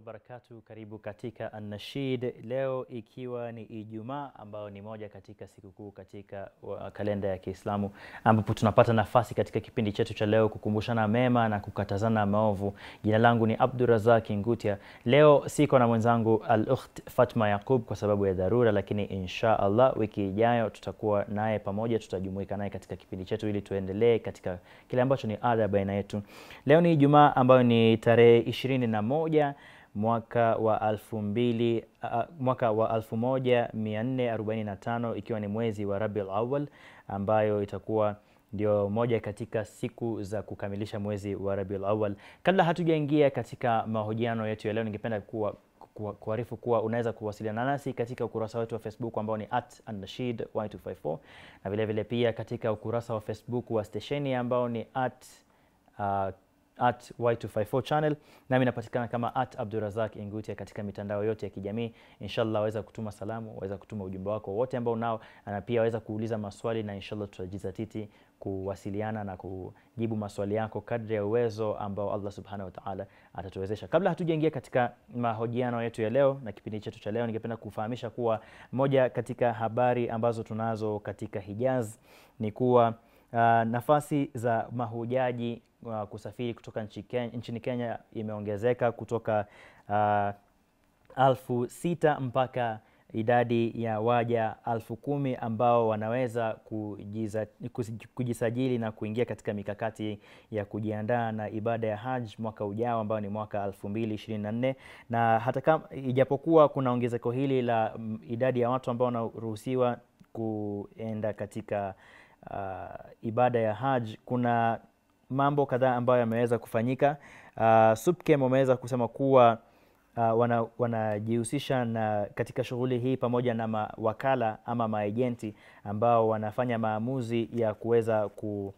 wabarakatu. Karibu katika Annashid leo, ikiwa ni Ijumaa ambayo ni moja katika sikukuu katika kalenda ya Kiislamu, ambapo tunapata nafasi katika kipindi chetu cha leo kukumbushana mema na kukatazana maovu. Jina langu ni Abdurazak Ngutia. Leo siko na mwenzangu al-ukht Fatma Yaqub kwa sababu ya dharura, lakini insha Allah wiki ijayo tutakuwa naye pamoja, tutajumuika naye katika kipindi chetu ili tuendelee katika kile ambacho ni ada baina yetu. Leo ni Ijumaa ambayo ni tarehe ishirini na moja mwaka wa alfu mbili, uh, mwaka wa 1445 ikiwa ni mwezi wa Rabiul Awwal ambayo itakuwa ndio moja katika siku za kukamilisha mwezi wa Rabiul Awwal. Kabla hatujaingia katika mahojiano yetu ya leo, ningependa kuwa kuarifu kuwa unaweza kuwasiliana nasi katika ukurasa wetu wa Facebook ambao ni at Anashid Y254 na vilevile pia katika ukurasa wa Facebook wa stesheni ambao ni at uh, at Y254 channel, nami napatikana kama at Abdurazak Ingutia katika mitandao yote ya kijamii. Inshallah waweza kutuma salamu, waweza kutuma ujumbe wako wote ambao unao, na pia waweza kuuliza maswali, na inshallah tutajizatiti kuwasiliana na kujibu maswali yako kadri ya uwezo ambao Allah subhanahu wa ta'ala atatuwezesha. Kabla hatujaingia katika mahojiano yetu ya leo na kipindi chetu cha leo, ningependa kufahamisha kuwa moja katika habari ambazo tunazo katika Hijaz ni kuwa uh, nafasi za mahujaji uh, kusafiri kutoka nchi Kenya, nchini Kenya imeongezeka kutoka uh, alfu sita mpaka idadi ya waja alfu kumi ambao wanaweza kujiza, kujisajili na kuingia katika mikakati ya kujiandaa na ibada ya Hajj mwaka ujao ambao ni mwaka 2024 na hata kama ijapokuwa kuna ongezeko hili la mm, idadi ya watu ambao wanaruhusiwa kuenda katika uh, ibada ya Hajj kuna mambo kadhaa ambayo yameweza kufanyika. Uh, ah, SUPKEM wameweza kusema kuwa uh, wanajihusisha wana na katika shughuli hii pamoja na mawakala ama maejenti ambao wanafanya maamuzi ya kuweza ku,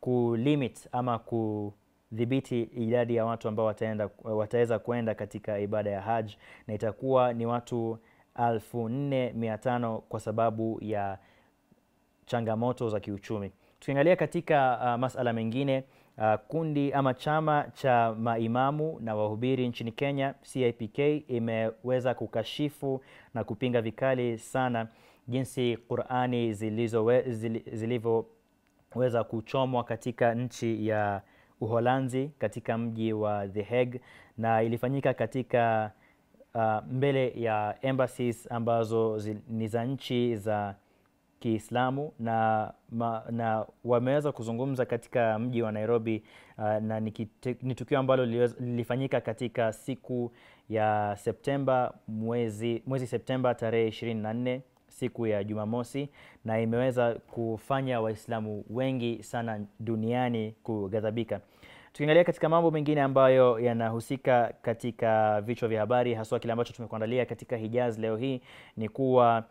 ku limit ama ku dhibiti idadi ya watu ambao wataenda wataweza kuenda katika ibada ya Hajj na itakuwa ni watu 4500 kwa sababu ya changamoto za kiuchumi tukiangalia katika uh, masala mengine uh, kundi ama chama cha maimamu na wahubiri nchini Kenya CIPK imeweza kukashifu na kupinga vikali sana jinsi Qurani zilivyoweza kuchomwa katika nchi ya Uholanzi katika mji wa The Hague na ilifanyika katika uh, mbele ya embassies ambazo ni za nchi za Kiislamu na, ma, na wameweza kuzungumza katika mji wa Nairobi uh, na ni tukio ambalo lilifanyika katika siku ya Septemba mwezi, mwezi Septemba tarehe 24 siku ya Jumamosi na imeweza kufanya Waislamu wengi sana duniani kughadhabika. Tukiangalia katika mambo mengine ambayo yanahusika katika vichwa vya habari, haswa kile ambacho tumekuandalia katika Hijaz leo hii ni kuwa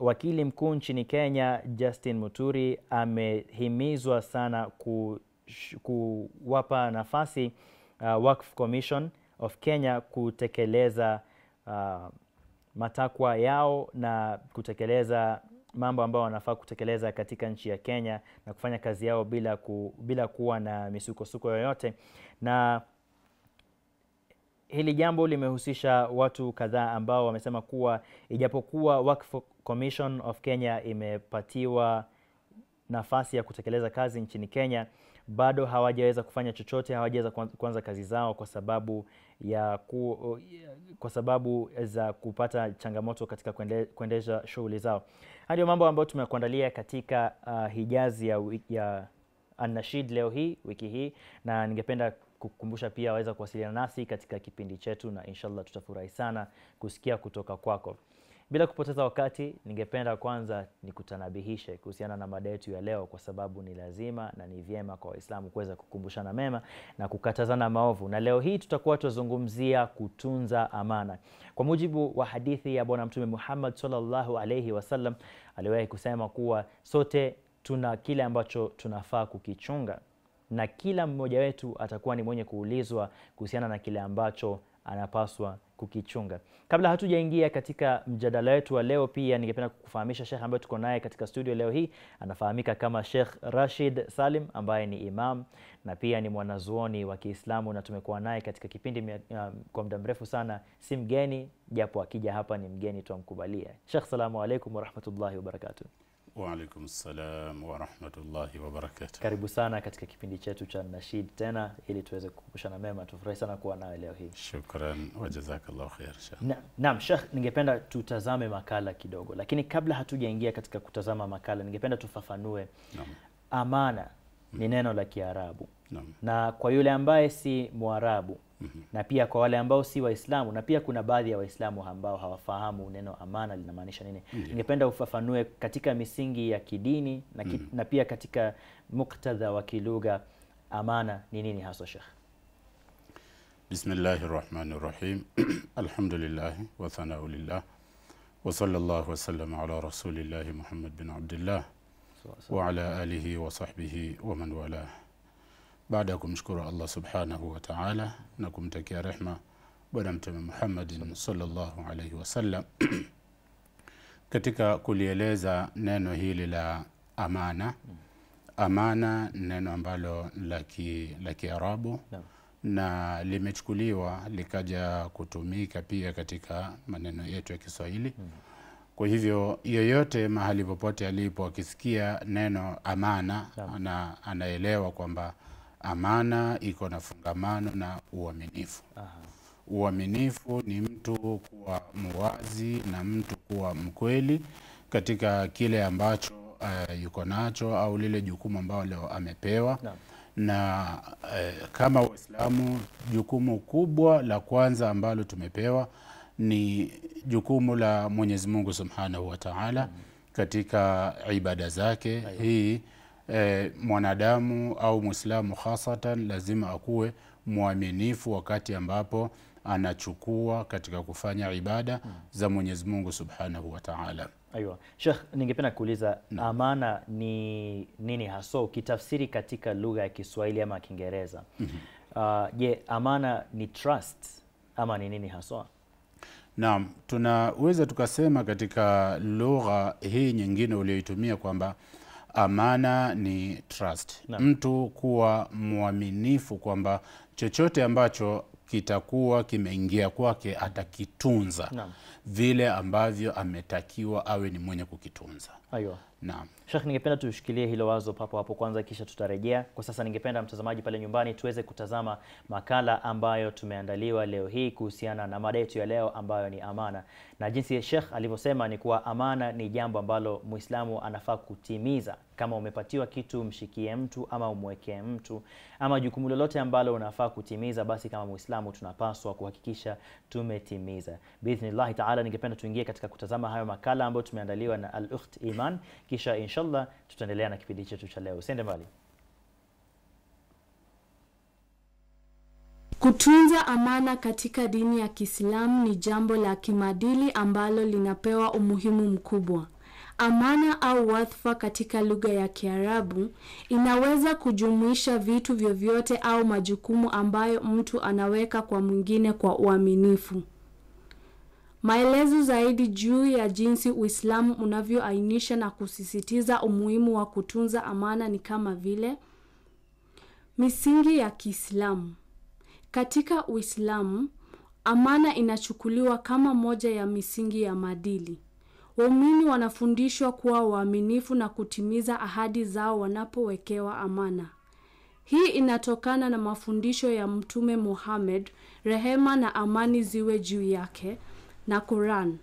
Wakili mkuu nchini Kenya Justin Muturi amehimizwa sana kuwapa nafasi uh, Wakf Commission of Kenya kutekeleza uh, matakwa yao na kutekeleza mambo ambayo wanafaa kutekeleza katika nchi ya Kenya na kufanya kazi yao bila, ku, bila kuwa na misukosuko yoyote. Na hili jambo limehusisha watu kadhaa ambao wamesema kuwa ijapokuwa Commission of Kenya imepatiwa nafasi ya kutekeleza kazi nchini Kenya, bado hawajaweza kufanya chochote, hawajaweza kuanza kazi zao kwa sababu ya ku, kwa sababu za kupata changamoto katika kuende, kuendesha shughuli zao. Hadi mambo ambayo tumekuandalia katika uh, Hijazi ya, ya Anashid leo hii wiki hii, na ningependa kukumbusha pia waweza kuwasiliana nasi katika kipindi chetu, na inshallah tutafurahi sana kusikia kutoka kwako. Bila kupoteza wakati, ningependa kwanza nikutanabihishe kuhusiana na mada yetu ya leo, kwa sababu ni lazima na ni vyema kwa Waislamu kuweza kukumbushana mema na kukatazana maovu. Na leo hii tutakuwa tuzungumzia kutunza amana. Kwa mujibu wa hadithi ya Bwana Mtume Muhammad sallallahu alaihi wasallam, aliwahi kusema kuwa sote tuna kile ambacho tunafaa kukichunga na kila mmoja wetu atakuwa ni mwenye kuulizwa kuhusiana na kile ambacho anapaswa kukichunga. Kabla hatujaingia katika mjadala wetu wa leo, pia ningependa kukufahamisha shekh ambaye tuko naye katika studio leo hii anafahamika kama Shekh Rashid Salim ambaye ni imam na pia ni mwanazuoni wa Kiislamu na tumekuwa naye katika kipindi um, kwa muda mrefu sana, si mgeni japo akija hapa ni mgeni, twamkubalia. Shekh, salamu alaikum warahmatullahi wabarakatuh. Waalaikum salam warahmatullahi Karibu sana katika kipindi chetu cha Nashid tena ili tuweze kukumbushana mema. Tufurahi sana kuwa nawe leo hii. Shukran khair naam ningependa tutazame makala kidogo, lakini kabla hatujaingia katika kutazama makala, ningependa tufafanue naam. Amana ni mm. neno la Kiarabu naam. na kwa yule ambaye si Mwarabu -hmm. na pia kwa wale ambao si Waislamu, na pia kuna baadhi ya Waislamu ambao hawafahamu neno amana linamaanisha nini. Mhm. Ningependa mm -hmm. Ingependa ufafanue katika misingi ya kidini na, ki, mm -hmm. na pia katika muktadha wa kilugha amana ni nini haswa Sheikh? Bismillahi rahmani rahim alhamdulillahi wathanau lillah wa sallallahu wasallam ala rasulillahi Muhammad bin Abdillah wa ala alihi wa sahbihi wa man walah baada ya kumshukuru Allah subhanahu wa ta'ala na kumtakia rehma Bwana Mtume Muhammadin sallallahu alaihi wasallam katika kulieleza neno hili la amana. Amana ni neno ambalo la Kiarabu na limechukuliwa likaja kutumika pia katika maneno yetu ya Kiswahili hmm. Kwa hivyo yoyote mahali popote alipo akisikia neno amana na anaelewa kwamba amana iko na fungamano na uaminifu. Aha. Uaminifu ni mtu kuwa muwazi na mtu kuwa mkweli katika kile ambacho uh, yuko nacho au lile jukumu ambalo amepewa na, na uh, eh, kama Waislamu jukumu kubwa la kwanza ambalo tumepewa ni jukumu la Mwenyezi Mungu Subhanahu wa Ta'ala mm. katika ibada zake hii eh, mwanadamu au mwislamu hasatan lazima akuwe mwaminifu wakati ambapo anachukua katika kufanya ibada hmm. za Mwenyezi Mungu Subhanahu wa Ta'ala. Aiwa. Sheikh, ningependa kuuliza no. amana ni nini haswa ukitafsiri katika lugha ya Kiswahili ama Kiingereza? mm -hmm. Uh, je, amana ni trust ama ni nini haswa? Naam, tunaweza tukasema katika lugha hii nyingine uliyoitumia kwamba amana ni trust na. mtu kuwa mwaminifu kwamba chochote ambacho kitakuwa kimeingia kwake atakitunza na. vile ambavyo ametakiwa awe ni mwenye kukitunza Aywa. Naam. Sheikh, ningependa tushikilie hilo wazo papo hapo kwanza, kisha tutarejea. Kwa sasa, ningependa mtazamaji pale nyumbani tuweze kutazama makala ambayo tumeandaliwa leo hii kuhusiana na mada yetu ya leo ambayo ni amana, na jinsi ya Sheikh alivyosema ni kuwa amana ni jambo ambalo Muislamu anafaa kutimiza. Kama umepatiwa kitu, mshikie mtu ama umwekee mtu ama jukumu lolote ambalo unafaa kutimiza, basi kama Muislamu tunapaswa kuhakikisha tumetimiza. Biidhnillahi taala, ningependa tuingie katika kutazama hayo makala ambayo tumeandaliwa na Al-Ukht Iman kisha inshallah tutaendelea na kipindi chetu cha leo. Usiende mbali. Kutunza amana katika dini ya Kiislamu ni jambo la kimaadili ambalo linapewa umuhimu mkubwa. Amana au wadhifa katika lugha ya Kiarabu inaweza kujumuisha vitu vyovyote au majukumu ambayo mtu anaweka kwa mwingine kwa uaminifu. Maelezo zaidi juu ya jinsi Uislamu unavyoainisha na kusisitiza umuhimu wa kutunza amana ni kama vile misingi ya Kiislamu. Katika Uislamu, amana inachukuliwa kama moja ya misingi ya maadili. Waumini wanafundishwa kuwa waaminifu na kutimiza ahadi zao wanapowekewa amana. Hii inatokana na mafundisho ya Mtume Muhammad, rehema na amani ziwe juu yake, na Quran.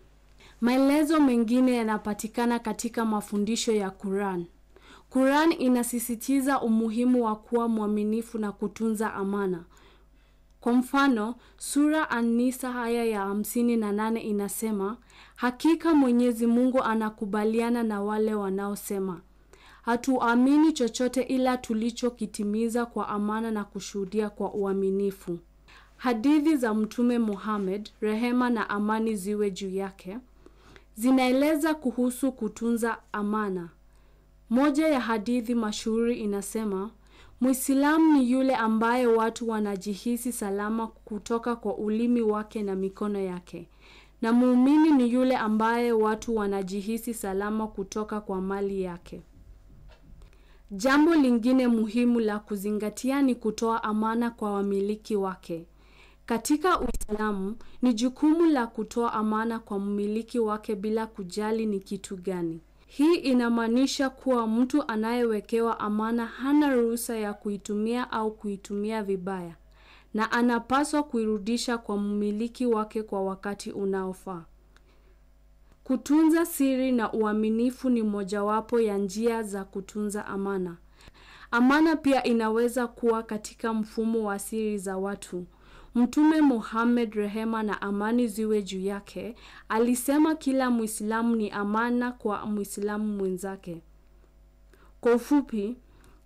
Maelezo mengine yanapatikana katika mafundisho ya Quran. Quran inasisitiza umuhimu wa kuwa mwaminifu na kutunza amana. Kwa mfano, sura An-Nisa aya ya hamsini na nane inasema, hakika Mwenyezi Mungu anakubaliana na wale wanaosema hatuamini chochote ila tulichokitimiza kwa amana na kushuhudia kwa uaminifu. Hadithi za Mtume Muhammad, rehema na amani ziwe juu yake, zinaeleza kuhusu kutunza amana. Moja ya hadithi mashuhuri inasema, Muislamu ni yule ambaye watu wanajihisi salama kutoka kwa ulimi wake na mikono yake. Na muumini ni yule ambaye watu wanajihisi salama kutoka kwa mali yake. Jambo lingine muhimu la kuzingatia ni kutoa amana kwa wamiliki wake. Katika Uislamu ni jukumu la kutoa amana kwa mmiliki wake bila kujali ni kitu gani. Hii inamaanisha kuwa mtu anayewekewa amana hana ruhusa ya kuitumia au kuitumia vibaya na anapaswa kuirudisha kwa mmiliki wake kwa wakati unaofaa. Kutunza siri na uaminifu ni mojawapo ya njia za kutunza amana. Amana pia inaweza kuwa katika mfumo wa siri za watu Mtume Muhammad, rehema na amani ziwe juu yake, alisema kila Mwislamu ni amana kwa Mwislamu mwenzake. Kwa ufupi,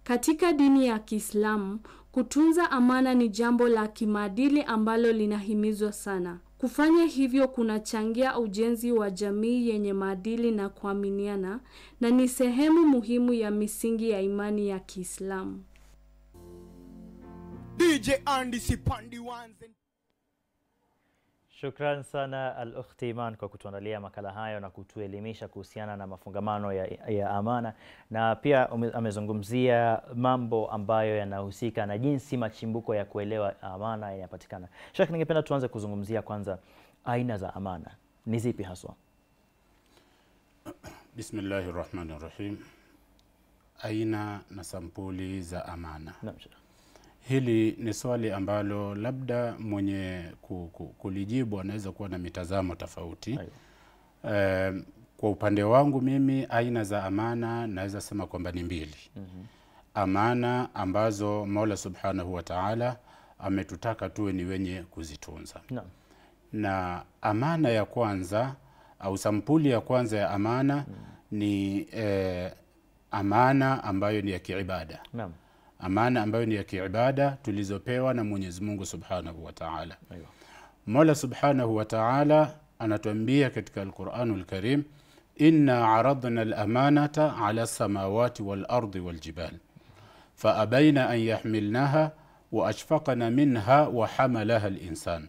katika dini ya Kiislamu kutunza amana ni jambo la kimaadili ambalo linahimizwa sana. Kufanya hivyo kunachangia ujenzi wa jamii yenye maadili na kuaminiana na ni sehemu muhimu ya misingi ya imani ya Kiislamu. DJ Andy Sipandi ones and... Shukran sana al-Ukhti Iman kwa kutuandalia makala hayo na kutuelimisha kuhusiana na mafungamano ya, ya amana na pia amezungumzia mambo ambayo yanahusika na jinsi machimbuko ya kuelewa amana yanapatikana. Sheikh, ningependa tuanze kuzungumzia kwanza aina za amana ni zipi haswa? Bismillahir Rahmanir Rahim. Aina na sampuli za amana. Naam, Sheikh. Hili ni swali ambalo labda mwenye kulijibu anaweza kuwa na mitazamo tofauti. E, kwa upande wangu mimi aina za amana naweza sema kwamba ni mbili. mm -hmm. Amana ambazo Mola Subhanahu wa Ta'ala ametutaka tuwe ni wenye kuzitunza no. Na amana ya kwanza au sampuli ya kwanza ya amana mm. ni eh, amana ambayo ni ya kiibada no. amana ambayo ni ya kiibada tulizopewa na Mwenyezi Mungu Subhanahu wa Ta'ala. Mola Subhanahu wa Ta'ala anatuambia katika Al-Qur'anul Karim, inna aradna al-amanata ala samawati wal ardi wal jibal fa abaina an yahmilnaha wa ashfaqna minha wa hamalaha al-insan.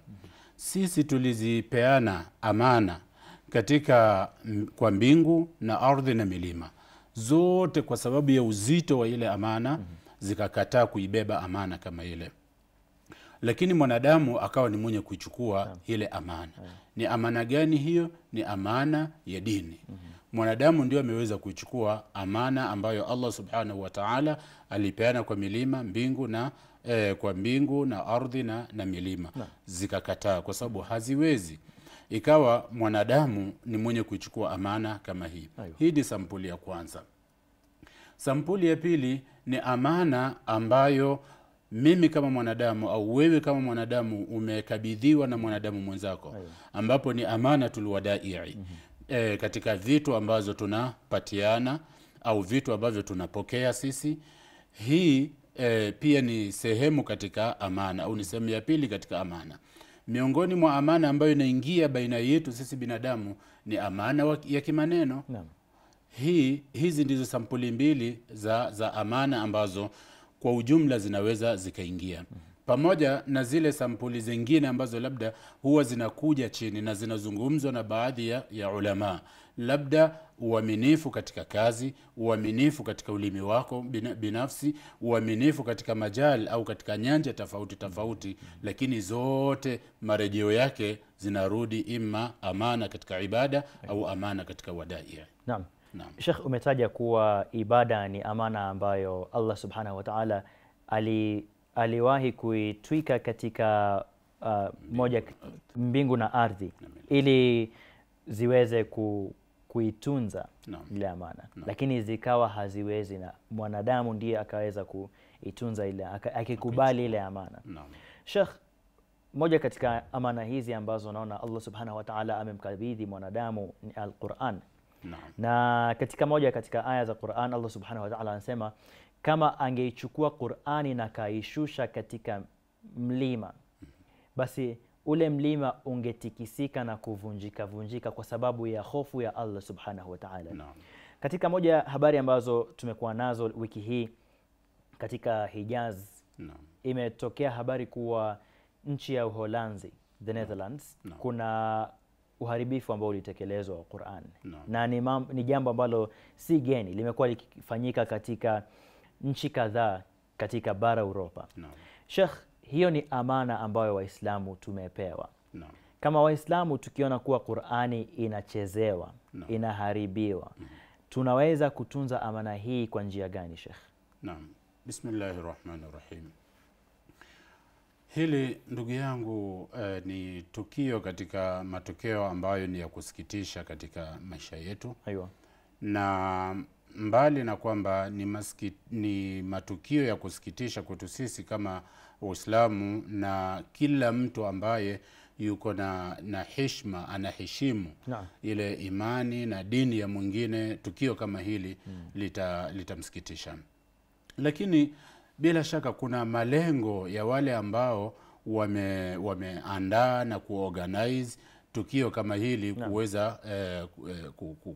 Sisi tulizipeana amana katika kwa mbingu na ardhi na milima zote kwa sababu ya uzito wa ile amana mm -hmm zikakataa kuibeba amana kama ile lakini mwanadamu akawa ni mwenye kuichukua ile amana ni amana gani hiyo ni amana ya dini mm-hmm. mwanadamu ndio ameweza kuichukua amana ambayo allah subhanahu wataala alipeana kwa milima mbingu na eh, kwa mbingu na ardhi na, na milima zikakataa kwa sababu haziwezi ikawa mwanadamu ni mwenye kuichukua amana kama hii hii ni sampuli ya kwanza Sampuli ya pili ni amana ambayo mimi kama mwanadamu au wewe kama mwanadamu umekabidhiwa na mwanadamu mwenzako, ambapo ni amanatul wadai mm -hmm. e, katika vitu ambazo tunapatiana au vitu ambavyo tunapokea sisi. Hii e, pia ni sehemu katika amana au ni sehemu ya pili katika amana. Miongoni mwa amana ambayo inaingia baina yetu sisi binadamu ni amana ya kimaneno Naam. Hii, hizi ndizo sampuli mbili za, za amana ambazo kwa ujumla zinaweza zikaingia pamoja na zile sampuli zingine ambazo labda huwa zinakuja chini na zinazungumzwa na baadhi ya, ya ulamaa, labda uaminifu katika kazi, uaminifu katika ulimi wako binafsi, uaminifu katika majal au katika nyanja tofauti tofauti, lakini zote marejeo yake zinarudi ima amana katika ibada au amana katika wadaia. Naam. Sheikh, umetaja kuwa ibada ni amana ambayo Allah subhanahu wa ta'ala ali, aliwahi kuitwika katika uh, mbingu, moja mbingu na ardhi ili ziweze ku, kuitunza ile amana Naam. lakini zikawa haziwezi na mwanadamu ndiye akaweza kuitunza ile akikubali ile amana Naam. Sheikh, moja katika amana hizi ambazo naona Allah subhanahu wa ta'ala amemkabidhi mwanadamu ni Al-Qur'an na katika moja katika aya za Qur'an Allah subhanahu wa ta'ala anasema kama angeichukua Qur'ani na kaishusha katika mlima basi ule mlima ungetikisika na kuvunjika vunjika kwa sababu ya hofu ya Allah subhanahu wa ta'ala no. katika moja habari ambazo tumekuwa nazo wiki hii katika Hijaz no. imetokea habari kuwa nchi ya Uholanzi the Netherlands no. No. kuna uharibifu ambao ulitekelezwa wa Qur'an no. na ni, mam, ni jambo ambalo si geni, limekuwa likifanyika katika nchi kadhaa katika bara Uropa no. Sheikh, hiyo ni amana ambayo Waislamu tumepewa no. Kama Waislamu tukiona kuwa Qur'ani inachezewa no. inaharibiwa mm tunaweza kutunza amana hii kwa njia gani Sheikh? Naam. Bismillahirrahmanirrahim Hili ndugu yangu eh, ni tukio katika matokeo ambayo ni ya kusikitisha katika maisha yetu. Aywa. Na mbali na kwamba ni, maski, ni matukio ya kusikitisha kwetu sisi kama uislamu na kila mtu ambaye yuko na, na heshima anaheshimu na ile imani na dini ya mwingine, tukio kama hili hmm, litamsikitisha lita lakini bila shaka kuna malengo ya wale ambao wame wameandaa na kuorganize tukio kama hili kuweza eh, eh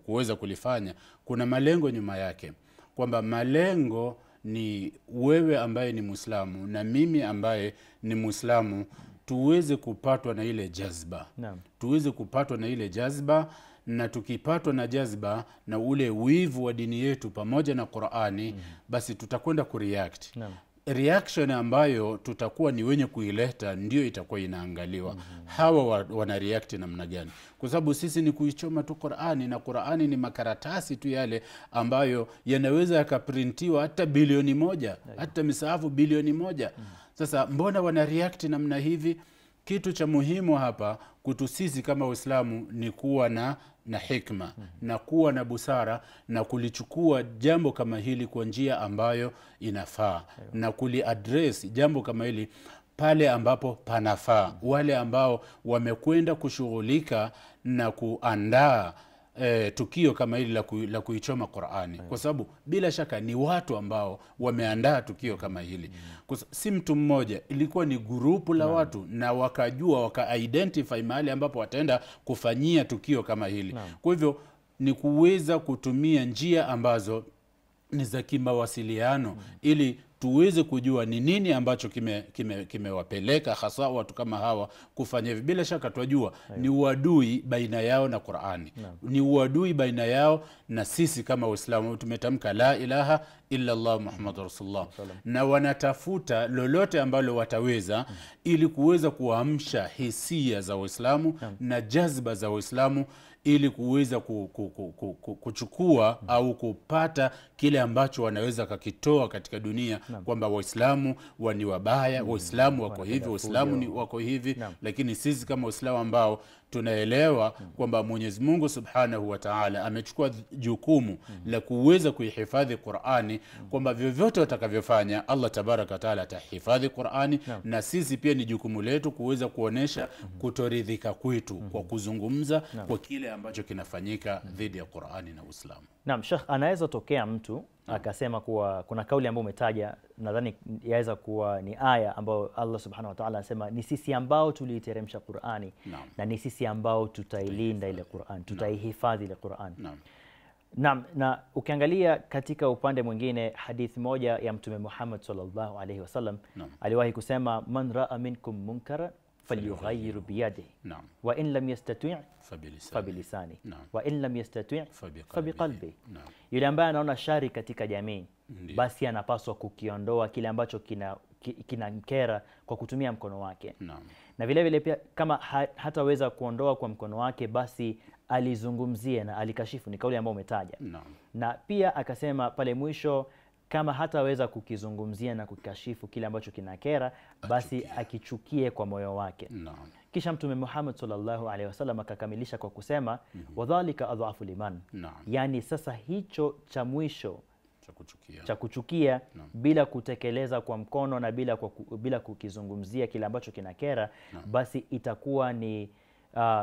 kuweza kulifanya. Kuna malengo nyuma yake, kwamba malengo ni wewe ambaye ni Muislamu na mimi ambaye ni Muislamu tuweze kupatwa na ile jazba, tuweze kupatwa na ile jazba na tukipatwa na jazba na ule wivu wa dini yetu pamoja na Qur'ani mm. basi tutakwenda kureact no reaction ambayo tutakuwa ni wenye kuileta ndio itakuwa inaangaliwa. mm -hmm. Hawa wa, wana react namna gani? Kwa sababu sisi ni kuichoma tu Qur'ani, na Qur'ani ni makaratasi tu yale ambayo yanaweza yakaprintiwa hata bilioni moja Daya. hata misaafu bilioni moja. mm -hmm. Sasa mbona wana react namna hivi? Kitu cha muhimu hapa kutu sisi kama Waislamu ni kuwa na na hikma na kuwa na busara na kulichukua jambo kama hili kwa njia ambayo inafaa na kuliadres jambo kama hili pale ambapo panafaa, wale ambao wamekwenda kushughulika na kuandaa eh, tukio kama hili la, ku, la kuichoma Qur'ani kwa sababu bila shaka ni watu ambao wameandaa tukio kama hili kwa, si mtu mmoja, ilikuwa ni grupu la watu na wakajua waka identify mahali ambapo wataenda kufanyia tukio kama hili. Kwa hivyo ni kuweza kutumia njia ambazo ni za kimawasiliano mm. ili tuweze kujua ni nini ambacho kimewapeleka kime, kime hasa watu kama hawa kufanya hivi. Bila shaka twajua ni uadui baina yao na Qurani ni uadui baina yao na sisi kama Waislamu tumetamka la ilaha illallah muhamadu rasulullah, na wanatafuta lolote ambalo wataweza hmm. ili kuweza kuamsha hisia za Waislamu na jazba za Waislamu ili kuweza kuchukua hmm. au kupata kile ambacho wanaweza kakitoa katika dunia kwamba Waislamu ni wabaya, mm. Waislamu wako hivi, Waislamu wako hivi, lakini sisi kama Waislamu ambao tunaelewa mm. kwamba Mwenyezi Mungu Subhanahu wataala amechukua jukumu mm. la kuweza kuihifadhi Qur'ani, kwamba vyovyote watakavyofanya Allah Tabaraka wataala atahifadhi Qur'ani, na sisi pia ni jukumu letu kuweza kuonyesha mm-hmm. kutoridhika kwetu kwa mm-hmm. kuzungumza kwa kile ambacho kinafanyika mm-hmm. dhidi ya Qur'ani na Uislamu. Naam, Sheikh, anaweza tokea mtu akasema kuwa kuna kauli ambayo umetaja, nadhani yaweza kuwa ni aya ambayo Allah subhanahu wa ta'ala anasema ni sisi ambao tuliiteremsha Qur'ani na, na ni sisi ambao tutailinda ile Qur'an, tutaihifadhi ile Qur'an. Naam. Naam, na ukiangalia katika upande mwingine hadithi moja ya Mtume Muhammad sallallahu alaihi wasallam aliwahi kusema man raa minkum munkara falyughayyir biyadihi wa in lam yastati' fabilisani wa in lam فبقلبه. fabiqalbi. Yule ambaye anaona shari katika jamii basi anapaswa kukiondoa kile ambacho kina kinamkera kwa kutumia mkono wake no. na vilevile pia kama ha, hataweza kuondoa kwa mkono wake basi alizungumzie na alikashifu, ni kauli ambayo umetaja no. na pia akasema pale mwisho kama hataweza kukizungumzia na kukashifu kile ambacho kinakera, basi akichukie kwa moyo wake no. Kisha Mtume Muhammad sallallahu alaihi wasallam akakamilisha kwa kusema mm -hmm. wadhalika adhafu liman no. Yani sasa hicho cha mwisho cha kuchukia, cha kuchukia no. bila kutekeleza kwa mkono na bila, kwa, bila kukizungumzia kile ambacho kinakera no. basi itakuwa ni uh,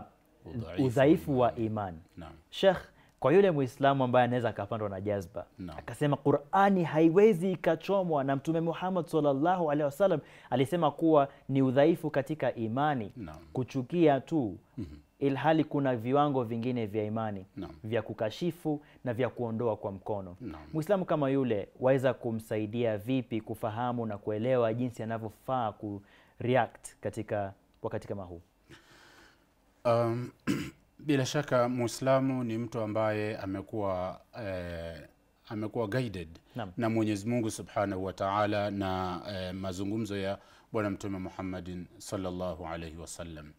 udhaifu wa iman no. Sheikh kwa yule Muislamu ambaye anaweza akapandwa na jazba no. Akasema Qurani haiwezi ikachomwa, na Mtume Muhammad salllahu alehi wasallam alisema kuwa ni udhaifu katika imani no. Kuchukia tu mm -hmm. Ilhali kuna viwango vingine vya imani no. Vya kukashifu na vya kuondoa kwa mkono no. mwislamu kama yule waweza kumsaidia vipi kufahamu na kuelewa jinsi anavyofaa ku react katika wakati kama huu? um, Bila shaka Muislamu ni mtu ambaye amekuwa eh, amekuwa guided na, na Mwenyezi Mungu Subhanahu wa Ta'ala na eh, mazungumzo ya Bwana Mtume Muhammadin sallallahu alayhi wasallam.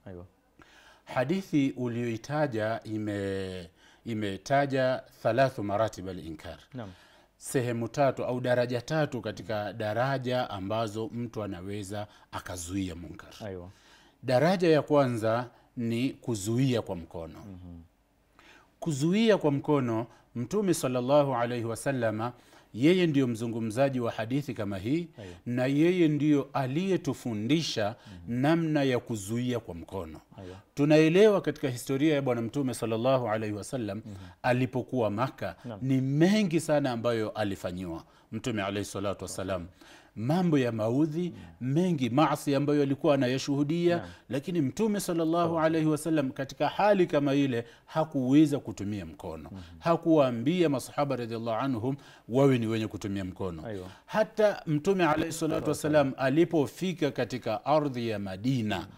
Hadithi uliyoitaja ime imetaja thalathu maratib al-inkar. Naam. Sehemu tatu au daraja tatu katika daraja ambazo mtu anaweza akazuia munkar. Aywa. Daraja ya kwanza ni kuzuia kwa mkono mm -hmm. kuzuia kwa mkono mtume salllahu alaihi wasalama yeye ndiyo mzungumzaji wa hadithi kama hii Ayo. na yeye ndiyo aliyetufundisha mm -hmm. namna ya kuzuia kwa mkono Ayo. tunaelewa katika historia ya bwana mtume salllahu alaihi wasallam mm -hmm. alipokuwa maka Nam. ni mengi sana ambayo alifanyiwa mtume alaihi salatu wassalam okay mambo ya maudhi yeah. mengi masi ambayo alikuwa anayashuhudia yeah. lakini mtume salllahu oh. alaihi wasallam katika hali kama ile hakuweza kutumia mkono mm-hmm. hakuwaambia masahaba radiallahu anhum wawe ni wenye kutumia mkono Ayu. hata mtume alaihi salatu wassalam alipofika katika ardhi ya madina mm-hmm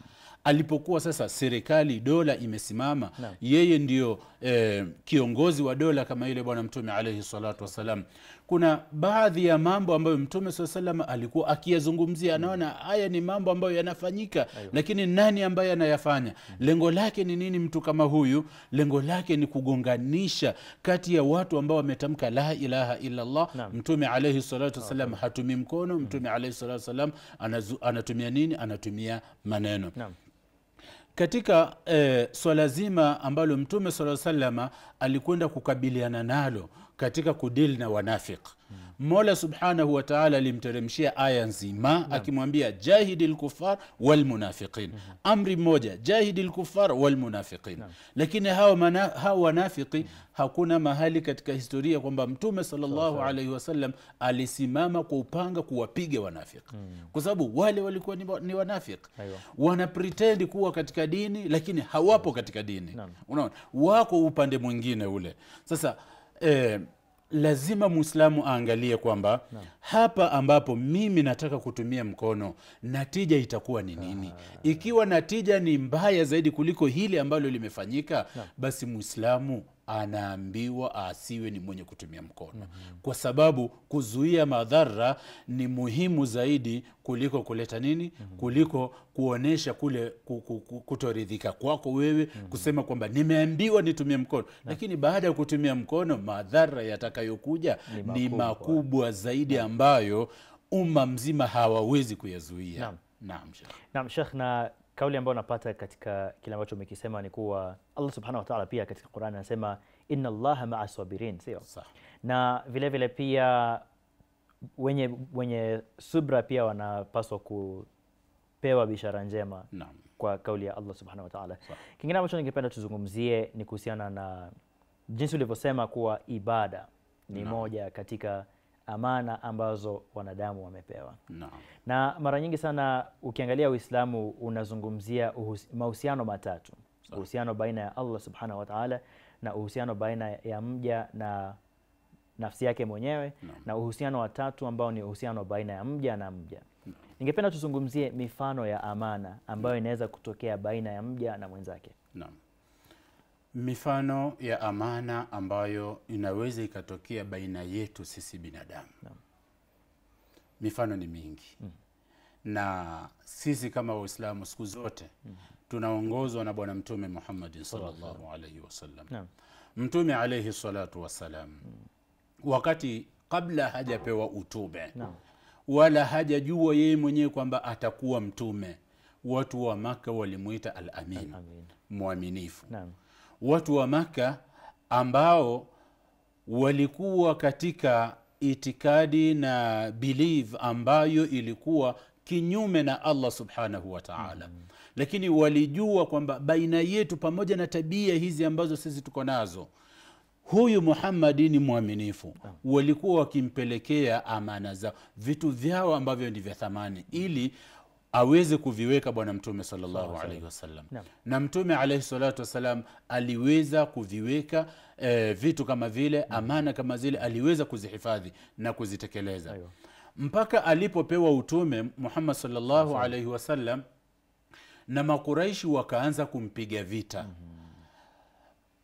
alipokuwa sasa serikali dola imesimama no. yeye ndio eh, kiongozi wa dola kama ile bwana mtume alaihi salatu wassalam kuna baadhi ya mambo ambayo mtume saa salam alikuwa akiyazungumzia, mm. anaona haya ni mambo ambayo yanafanyika, lakini nani ambaye anayafanya? Mm. Lengo lake ni nini? Mtu kama huyu lengo lake ni kugonganisha kati ya watu ambao wametamka la ilaha illallah. Mtume alaihi salatu wassalam hatumi mkono. Mm. Mtume alaihi salatu wasalam anatumia nini? Anatumia maneno Naam. Katika eh, swala zima ambalo mtume sallallahu salama alikwenda kukabiliana nalo katika kudil na wanafiki hmm. mola subhanahu wataala alimteremshia aya nzima hmm. akimwambia jahidi lkufar walmunafiqin hmm. amri mmoja jahidi lkufar walmunafiqin hmm. lakini hawa, wanafiki hmm. hakuna mahali katika historia kwamba mtume salllahu alaihi wasallam alisimama kwa upanga kuwapiga wanafiki hmm. kwa sababu wale walikuwa ni, ni wanafiki wana kuwa katika dini lakini hawapo katika dini unaona wako upande mwingine ule sasa eh, lazima Muislamu aangalie kwamba no. hapa ambapo mimi nataka kutumia mkono natija itakuwa ni nini? Ah. Ikiwa natija ni mbaya zaidi kuliko hili ambalo limefanyika no. basi Muislamu anaambiwa asiwe ni mwenye kutumia mkono mm -hmm. kwa sababu kuzuia madhara ni muhimu zaidi kuliko kuleta nini mm -hmm. kuliko kuonesha kule kutoridhika kwako wewe mm -hmm. kusema kwamba nimeambiwa nitumie mkono na. lakini baada ya kutumia mkono madhara yatakayokuja ni makubwa, ni makubwa zaidi ambayo umma mzima hawawezi kuyazuia naam Naam, shekh na kauli ambayo napata katika kile ambacho umekisema ni kuwa Allah subhanahu wa ta'ala pia katika Qur'an anasema inna Allaha ma'a sabirin, sio na vile vile pia wenye, wenye subra pia wanapaswa kupewa bishara njema na, kwa kauli ya Allah subhanahu wa ta'ala. Kingine ambacho ningependa tuzungumzie ni kuhusiana na jinsi ulivyosema kuwa ibada ni na, moja katika amana ambazo wanadamu wamepewa no. na mara nyingi sana ukiangalia Uislamu unazungumzia mahusiano matatu so. uhusiano baina ya Allah subhanahu wa ta'ala na uhusiano baina ya mja na nafsi yake mwenyewe no. na uhusiano wa tatu ambao ni uhusiano baina ya mja na mja no. ningependa tuzungumzie mifano ya amana ambayo inaweza kutokea baina ya mja na mwenzake no mifano ya amana ambayo inaweza ikatokea baina yetu sisi binadamu mifano ni mingi mm. na sisi kama waislamu siku zote mm. tunaongozwa na bwana mtume muhammadi salllahu alaihi wasallam mtume alaihi salatu wassalam mm. wakati kabla hajapewa utube na. wala hajajua yeye mwenyewe kwamba atakuwa mtume watu wa maka walimwita alamin al mwaminifu na watu wa Maka ambao walikuwa katika itikadi na belief ambayo ilikuwa kinyume na Allah subhanahu wa taala mm. Lakini walijua kwamba baina yetu, pamoja na tabia hizi ambazo sisi tuko nazo, huyu Muhammadi ni mwaminifu ah. Walikuwa wakimpelekea amana zao, vitu vyao ambavyo ni vya thamani, ili aweze kuviweka Bwana Mtume sallallahu alaihi wasallam, na Mtume alaihi salatu wassalam aliweza kuviweka e, vitu kama vile amana kama zile aliweza kuzihifadhi na kuzitekeleza Ayo. mpaka alipopewa utume Muhammad salllahu alaihi wasallam na Makuraishi wakaanza kumpiga vita mm -hmm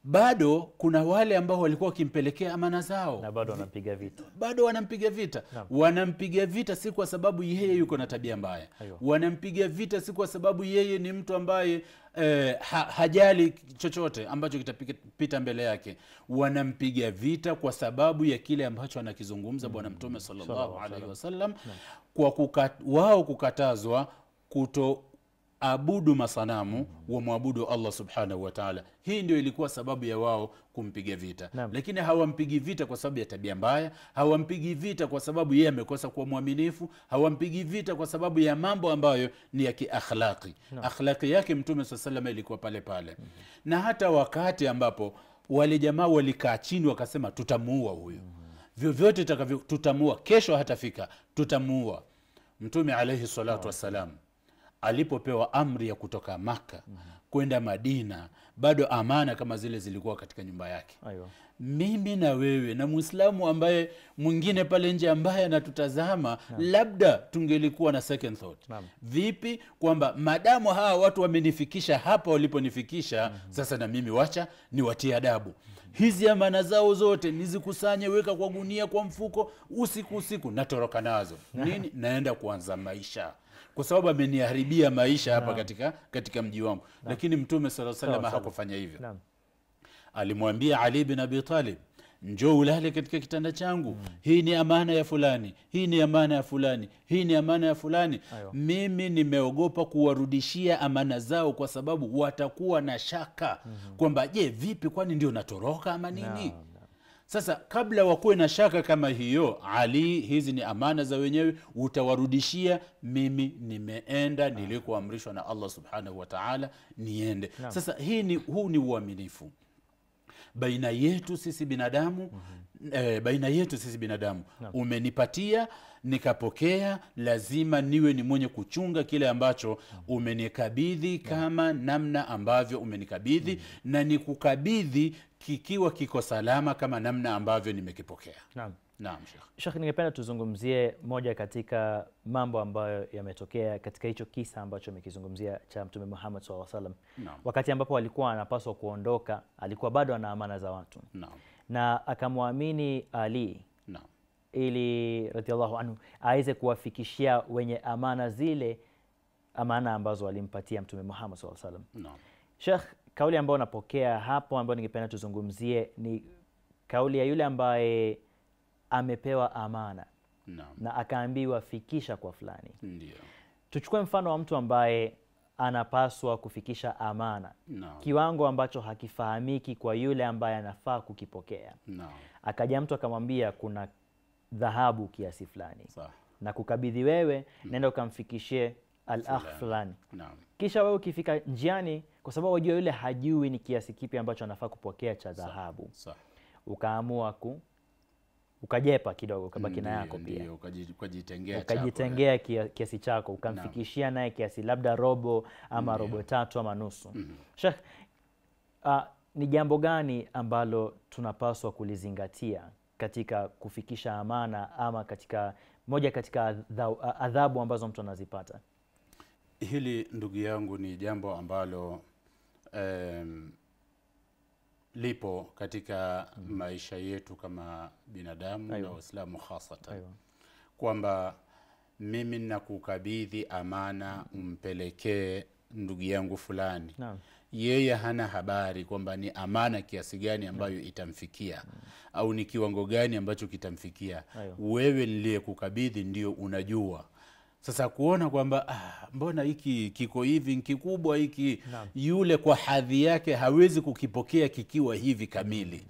bado kuna wale ambao walikuwa wakimpelekea amana zao na bado wanampiga vita, bado wanampiga vita Wanampiga vita si kwa sababu yeye yuko na tabia mbaya Wanampiga vita si kwa sababu yeye ni mtu ambaye eh, ha, hajali chochote ambacho kitapita mbele yake. Wanampiga vita kwa sababu ya kile ambacho anakizungumza mm. Bwana Mtume mm. sallallahu alaihi wasallam kwa kukat, wao kukatazwa kuto abudu masanamu wamwabudu Allah subhanahu wataala Hii ndio ilikuwa sababu ya wao kumpiga vita Naam. Lakini hawampigi vita kwa sababu ya tabia mbaya, hawampigi vita kwa sababu yeye amekosa kuwa mwaminifu, hawampigi vita kwa sababu ya mambo ambayo ni ya kiakhlaqi. Akhlaqi yake Mtume swalla salama ilikuwa pale pale mm -hmm. na hata wakati ambapo wale jamaa walikaa chini wakasema, tutamuua huyu mm -hmm. vyovyote tutamuua, kesho hatafika, tutamuua. Mtume alaihi salatu wassalam alipopewa amri ya kutoka Maka mm -hmm. kwenda Madina, bado amana kama zile zilikuwa katika nyumba yake. Mimi na wewe na mwislamu ambaye mwingine pale nje ambaye anatutazama labda tungelikuwa na second thought Vipi kwamba madamu hawa watu wamenifikisha hapa waliponifikisha, mm -hmm. sasa na mimi wacha niwatie adabu hizi amana zao zote nizikusanye, weka kwa gunia, kwa mfuko, usiku usiku natoroka nazo nini, naenda kuanza maisha kwa sababu ameniharibia maisha hapa katika, katika mji wangu. Lakini Mtume sala salama hakufanya hivyo, alimwambia Ali bin Abi Talib njo ulale katika kitanda changu mm. Hii ni amana ya fulani, hii ni amana ya fulani, hii ni amana ya fulani. Ayo. Mimi nimeogopa kuwarudishia amana zao kwa sababu watakuwa na shaka mm -hmm. kwamba je, vipi, kwani ndio natoroka ama nini? sasa kabla wakuwe na shaka kama hiyo ali hizi ni amana za wenyewe utawarudishia mimi nimeenda nilikuamrishwa na allah subhanahu wataala niende no. sasa hii ni, huu ni uaminifu baina yetu sisi binadamu mm-hmm. e, baina yetu sisi binadamu no. umenipatia nikapokea lazima niwe ni mwenye kuchunga kile ambacho mhm. umenikabidhi kama namna ambavyo umenikabidhi mm. na nikukabidhi kikiwa kiko salama kama namna ambavyo nimekipokea. Naam. Naam, Sheikh. Sheikh, ningependa tuzungumzie moja katika mambo ambayo yametokea katika hicho kisa ambacho amekizungumzia cha Mtume Muhammad SAW Naam. Wakati ambapo alikuwa anapaswa kuondoka, alikuwa bado ana amana za watu. Naam. Na akamwamini Ali. Naam. Ili radhiallahu anhu aweze kuwafikishia wenye amana zile amana ambazo alimpatia Mtume Muhammad SAW Naam. Sheikh, kauli ambayo unapokea hapo ambayo ningependa tuzungumzie ni kauli ya yule ambaye amepewa amana no. na akaambiwa fikisha kwa fulani. Ndio. Tuchukue mfano wa mtu ambaye anapaswa kufikisha amana no. kiwango ambacho hakifahamiki kwa yule ambaye anafaa kukipokea no. akaja mtu akamwambia kuna dhahabu kiasi fulani na kukabidhi wewe, mm. naenda ukamfikishie al-akh fulani. Kisha wewe ukifika njiani, kwa sababu wajua yule hajui ni kiasi kipi ambacho anafaa kupokea cha dhahabu. Ukaamua ku ukajepa kidogo kabaki na yako pia, ukajitengea eh. kiasi chako ukamfikishia naye kiasi labda robo ama ndiyo, robo tatu ama nusu. Mhm. Sheikh, uh, ni jambo gani ambalo tunapaswa kulizingatia katika kufikisha amana ama katika moja katika adhabu ambazo mtu anazipata? hili ndugu yangu ni jambo ambalo um, lipo katika mm. maisha yetu kama binadamu Aywa. na Waislamu hasatan kwamba mimi nakukabidhi amana umpelekee ndugu yangu fulani Naam. yeye hana habari kwamba ni amana kiasi gani ambayo Naam. itamfikia Naam. Mm. au ni kiwango gani ambacho kitamfikia Aywa. wewe niliyekukabidhi ndio unajua sasa kuona kwamba ah, mbona hiki kiko hivi nkikubwa hiki na. yule kwa hadhi yake hawezi kukipokea kikiwa hivi kamili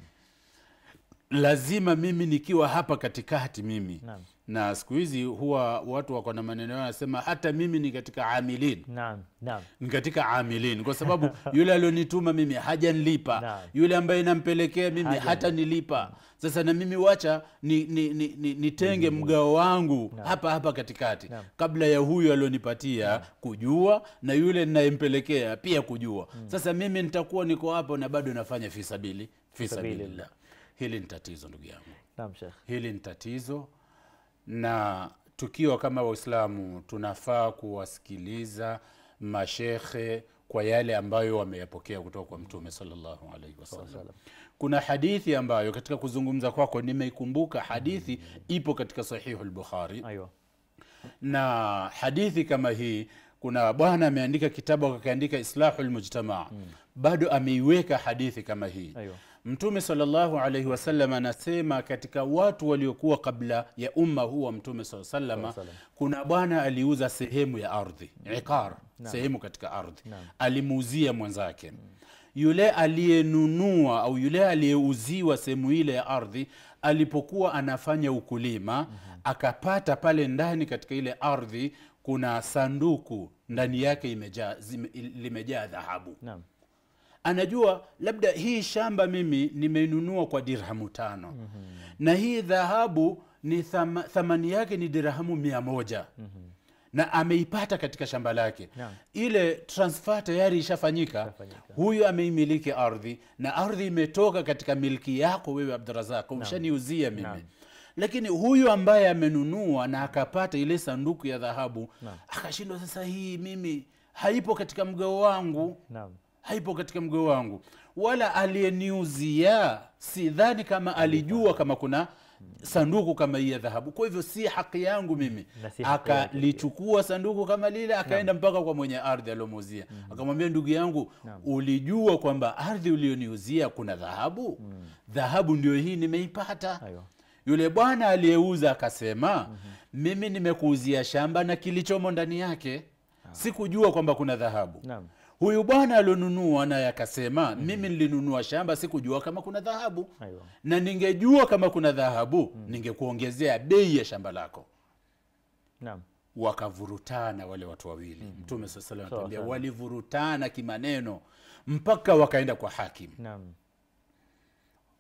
lazima mimi nikiwa hapa katikati mimi na na siku hizi huwa watu wako na maneno yao, anasema hata mimi ni katika amilin. Naam, naam, ni katika amilin kwa sababu yule alionituma mimi hajanilipa. Yule ambaye nampelekea mimi Haja. hata nilipa. Sasa na mimi wacha ni, ni, ni, ni, nitenge mgao wangu naam. hapa hapa katikati naam. kabla ya huyu alionipatia kujua na yule ninayempelekea pia kujua hmm. Sasa mimi nitakuwa niko hapo na bado nafanya fisabili fisabilillah. Hili ni tatizo ndugu yangu. Naam, hili ni tatizo na tukiwa kama Waislamu tunafaa kuwasikiliza mashekhe kwa yale ambayo wameyapokea kutoka kwa Mtume salllahu alaihi wasallam. Kuna hadithi ambayo katika kuzungumza kwako nimeikumbuka hadithi mm. ipo katika Sahihu lbukhari na hadithi kama hii kuna bwana ameandika kitabu akakiandika Islahu lmujtamaa mm. bado ameiweka hadithi kama hii Aywa Mtume sallallahu alaihi wasallam anasema katika watu waliokuwa kabla ya umma huu wa Mtume sallallahu kuna bwana aliuza sehemu ya ardhi iar sehemu katika ardhi alimuuzia mwenzake hmm. yule aliyenunua au yule aliyeuziwa sehemu ile ya ardhi alipokuwa anafanya ukulima mm -hmm. akapata pale ndani katika ile ardhi kuna sanduku ndani yake limejaa dhahabu anajua labda hii shamba mimi nimeinunua kwa dirhamu tano mm -hmm. na hii dhahabu ni thama, thamani yake ni dirhamu mia moja mm -hmm. na ameipata katika shamba lake yeah. ile transfer tayari ishafanyika huyu ameimiliki ardhi na ardhi imetoka katika milki yako wewe abdurazak umshaniuzia mimi yeah lakini huyu ambaye amenunua na akapata ile sanduku ya dhahabu akashindwa sasa hii mimi haipo katika mgao wangu Naam haipo katika mgoo wangu, wala aliyeniuzia sidhani kama alijua kama kuna sanduku kama hii ya dhahabu, kwa hivyo si haki yangu mimi. Si akalichukua sanduku kama lile akaenda mpaka kwa mwenye ardhi aliomuuzia, mm -hmm. akamwambia, ndugu yangu, Naam. ulijua kwamba ardhi ulioniuzia kuna dhahabu? mm. dhahabu ndio hii nimeipata. Yule bwana aliyeuza akasema, mm -hmm. mimi nimekuuzia shamba na kilichomo ndani yake, ah. sikujua kwamba kuna dhahabu Naam huyu bwana alionunua naye akasema mm. mimi nilinunua shamba sikujua kama kuna dhahabu na ningejua kama kuna dhahabu mm. ningekuongezea bei ya shamba lako Naam. wakavurutana wale watu wawili mm. mtume saa salam anatuambia walivurutana kimaneno mpaka wakaenda kwa hakim Naam.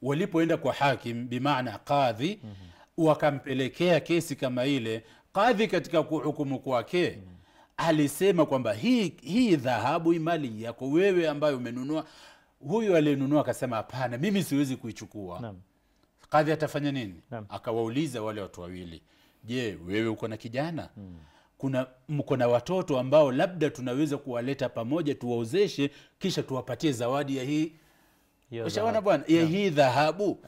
walipoenda kwa hakim bimaana kadhi mm-hmm. wakampelekea kesi kama ile kadhi katika kuhukumu kwake mm-hmm alisema kwamba hii hii dhahabu mali yako wewe ambayo umenunua. Huyu aliyenunua akasema hapana, mimi siwezi kuichukua. Kadhi atafanya nini? Akawauliza wale watu wawili, je, wewe uko na kijana hmm. kuna mko na watoto ambao labda tunaweza kuwaleta pamoja tuwaozeshe, kisha tuwapatie zawadi ya hii ushaona bwana ya hii dhahabu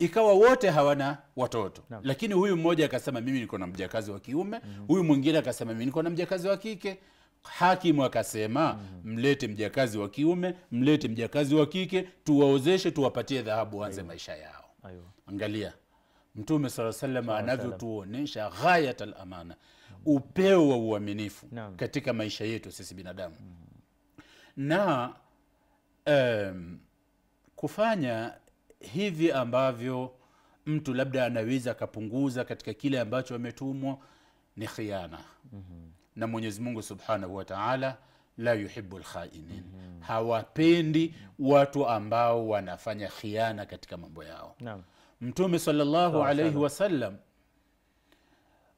ikawa wote hawana watoto no. Lakini huyu mmoja akasema mimi niko na mjakazi wa kiume mm -hmm. Huyu mwingine akasema mimi niko na mjakazi wa kike. Hakimu akasema mm -hmm. mlete mjakazi wa kiume, mlete mjakazi wa kike, tuwaozeshe, tuwapatie dhahabu, waanze maisha yao. Ayu. Angalia Mtume sala salam anavyotuonyesha ghayat al-amana, mhm. upeo wa uaminifu no. katika maisha yetu sisi binadamu mm -hmm. na um, kufanya hivi ambavyo mtu labda anaweza akapunguza katika kile ambacho ametumwa ni khiana mm-hmm. na mwenyezi mungu subhanahu wa taala la yuhibu lkhainin mm-hmm. hawapendi watu ambao wanafanya khiana katika mambo yao Naam. mtume salllahu alaihi wasallam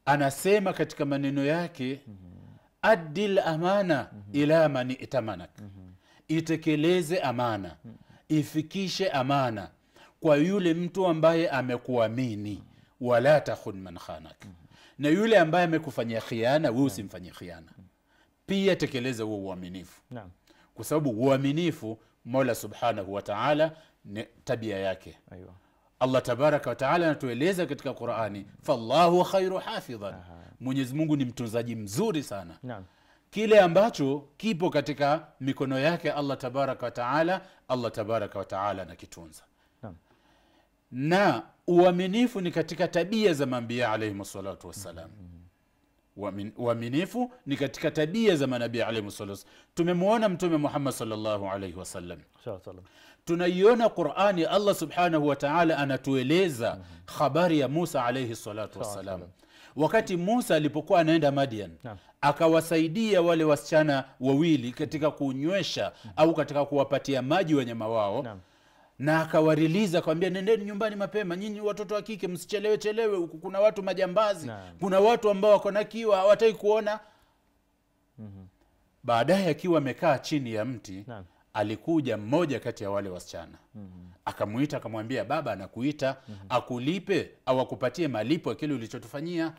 anasema katika maneno yake mm-hmm. addi l amana mm-hmm. ila man itamanak mm-hmm. itekeleze amana mm-hmm. ifikishe amana mm-hmm kwa yule mtu ambaye amekuamini wala takhun man khanak mm -hmm. na yule ambaye amekufanyia khiana we usimfanyie khiana mm-hmm. pia tekeleza huo uaminifu kwa sababu uaminifu mola subhanahu wataala ni tabia yake Aywa. allah tabaraka wataala anatueleza katika qurani fallahu khairu hafidhan mwenyezi mungu ni mtunzaji mzuri sana Naam kile ambacho kipo katika mikono yake allah tabaraka wataala allah tabaraka wataala anakitunza na uaminifu ni katika tabia za mambia alaihimu salatu wassalam uaminifu ni katika tabia za manabii alaihim salatu tumemwona mtume muhammad salllahu alaihi wasallam tunaiona qurani allah subhanahu wataala anatueleza habari ya musa alaihi salatu wassalam wakati musa alipokuwa anaenda madian akawasaidia wale wasichana wawili katika kunywesha au katika kuwapatia maji wanyama wao na akawariliza akawambia, nendeni nyumbani mapema, nyinyi watoto wa kike msichelewe chelewe, huku kuna watu majambazi na, kuna watu ambao wako na kiwa hawatai kuona mm -hmm. Baadaye akiwa amekaa chini ya mti na, alikuja mmoja kati ya wale wasichana mm -hmm. Akamuita akamwambia, baba anakuita mm -hmm. akulipe au akupatie malipo ya kile ulichotufanyia.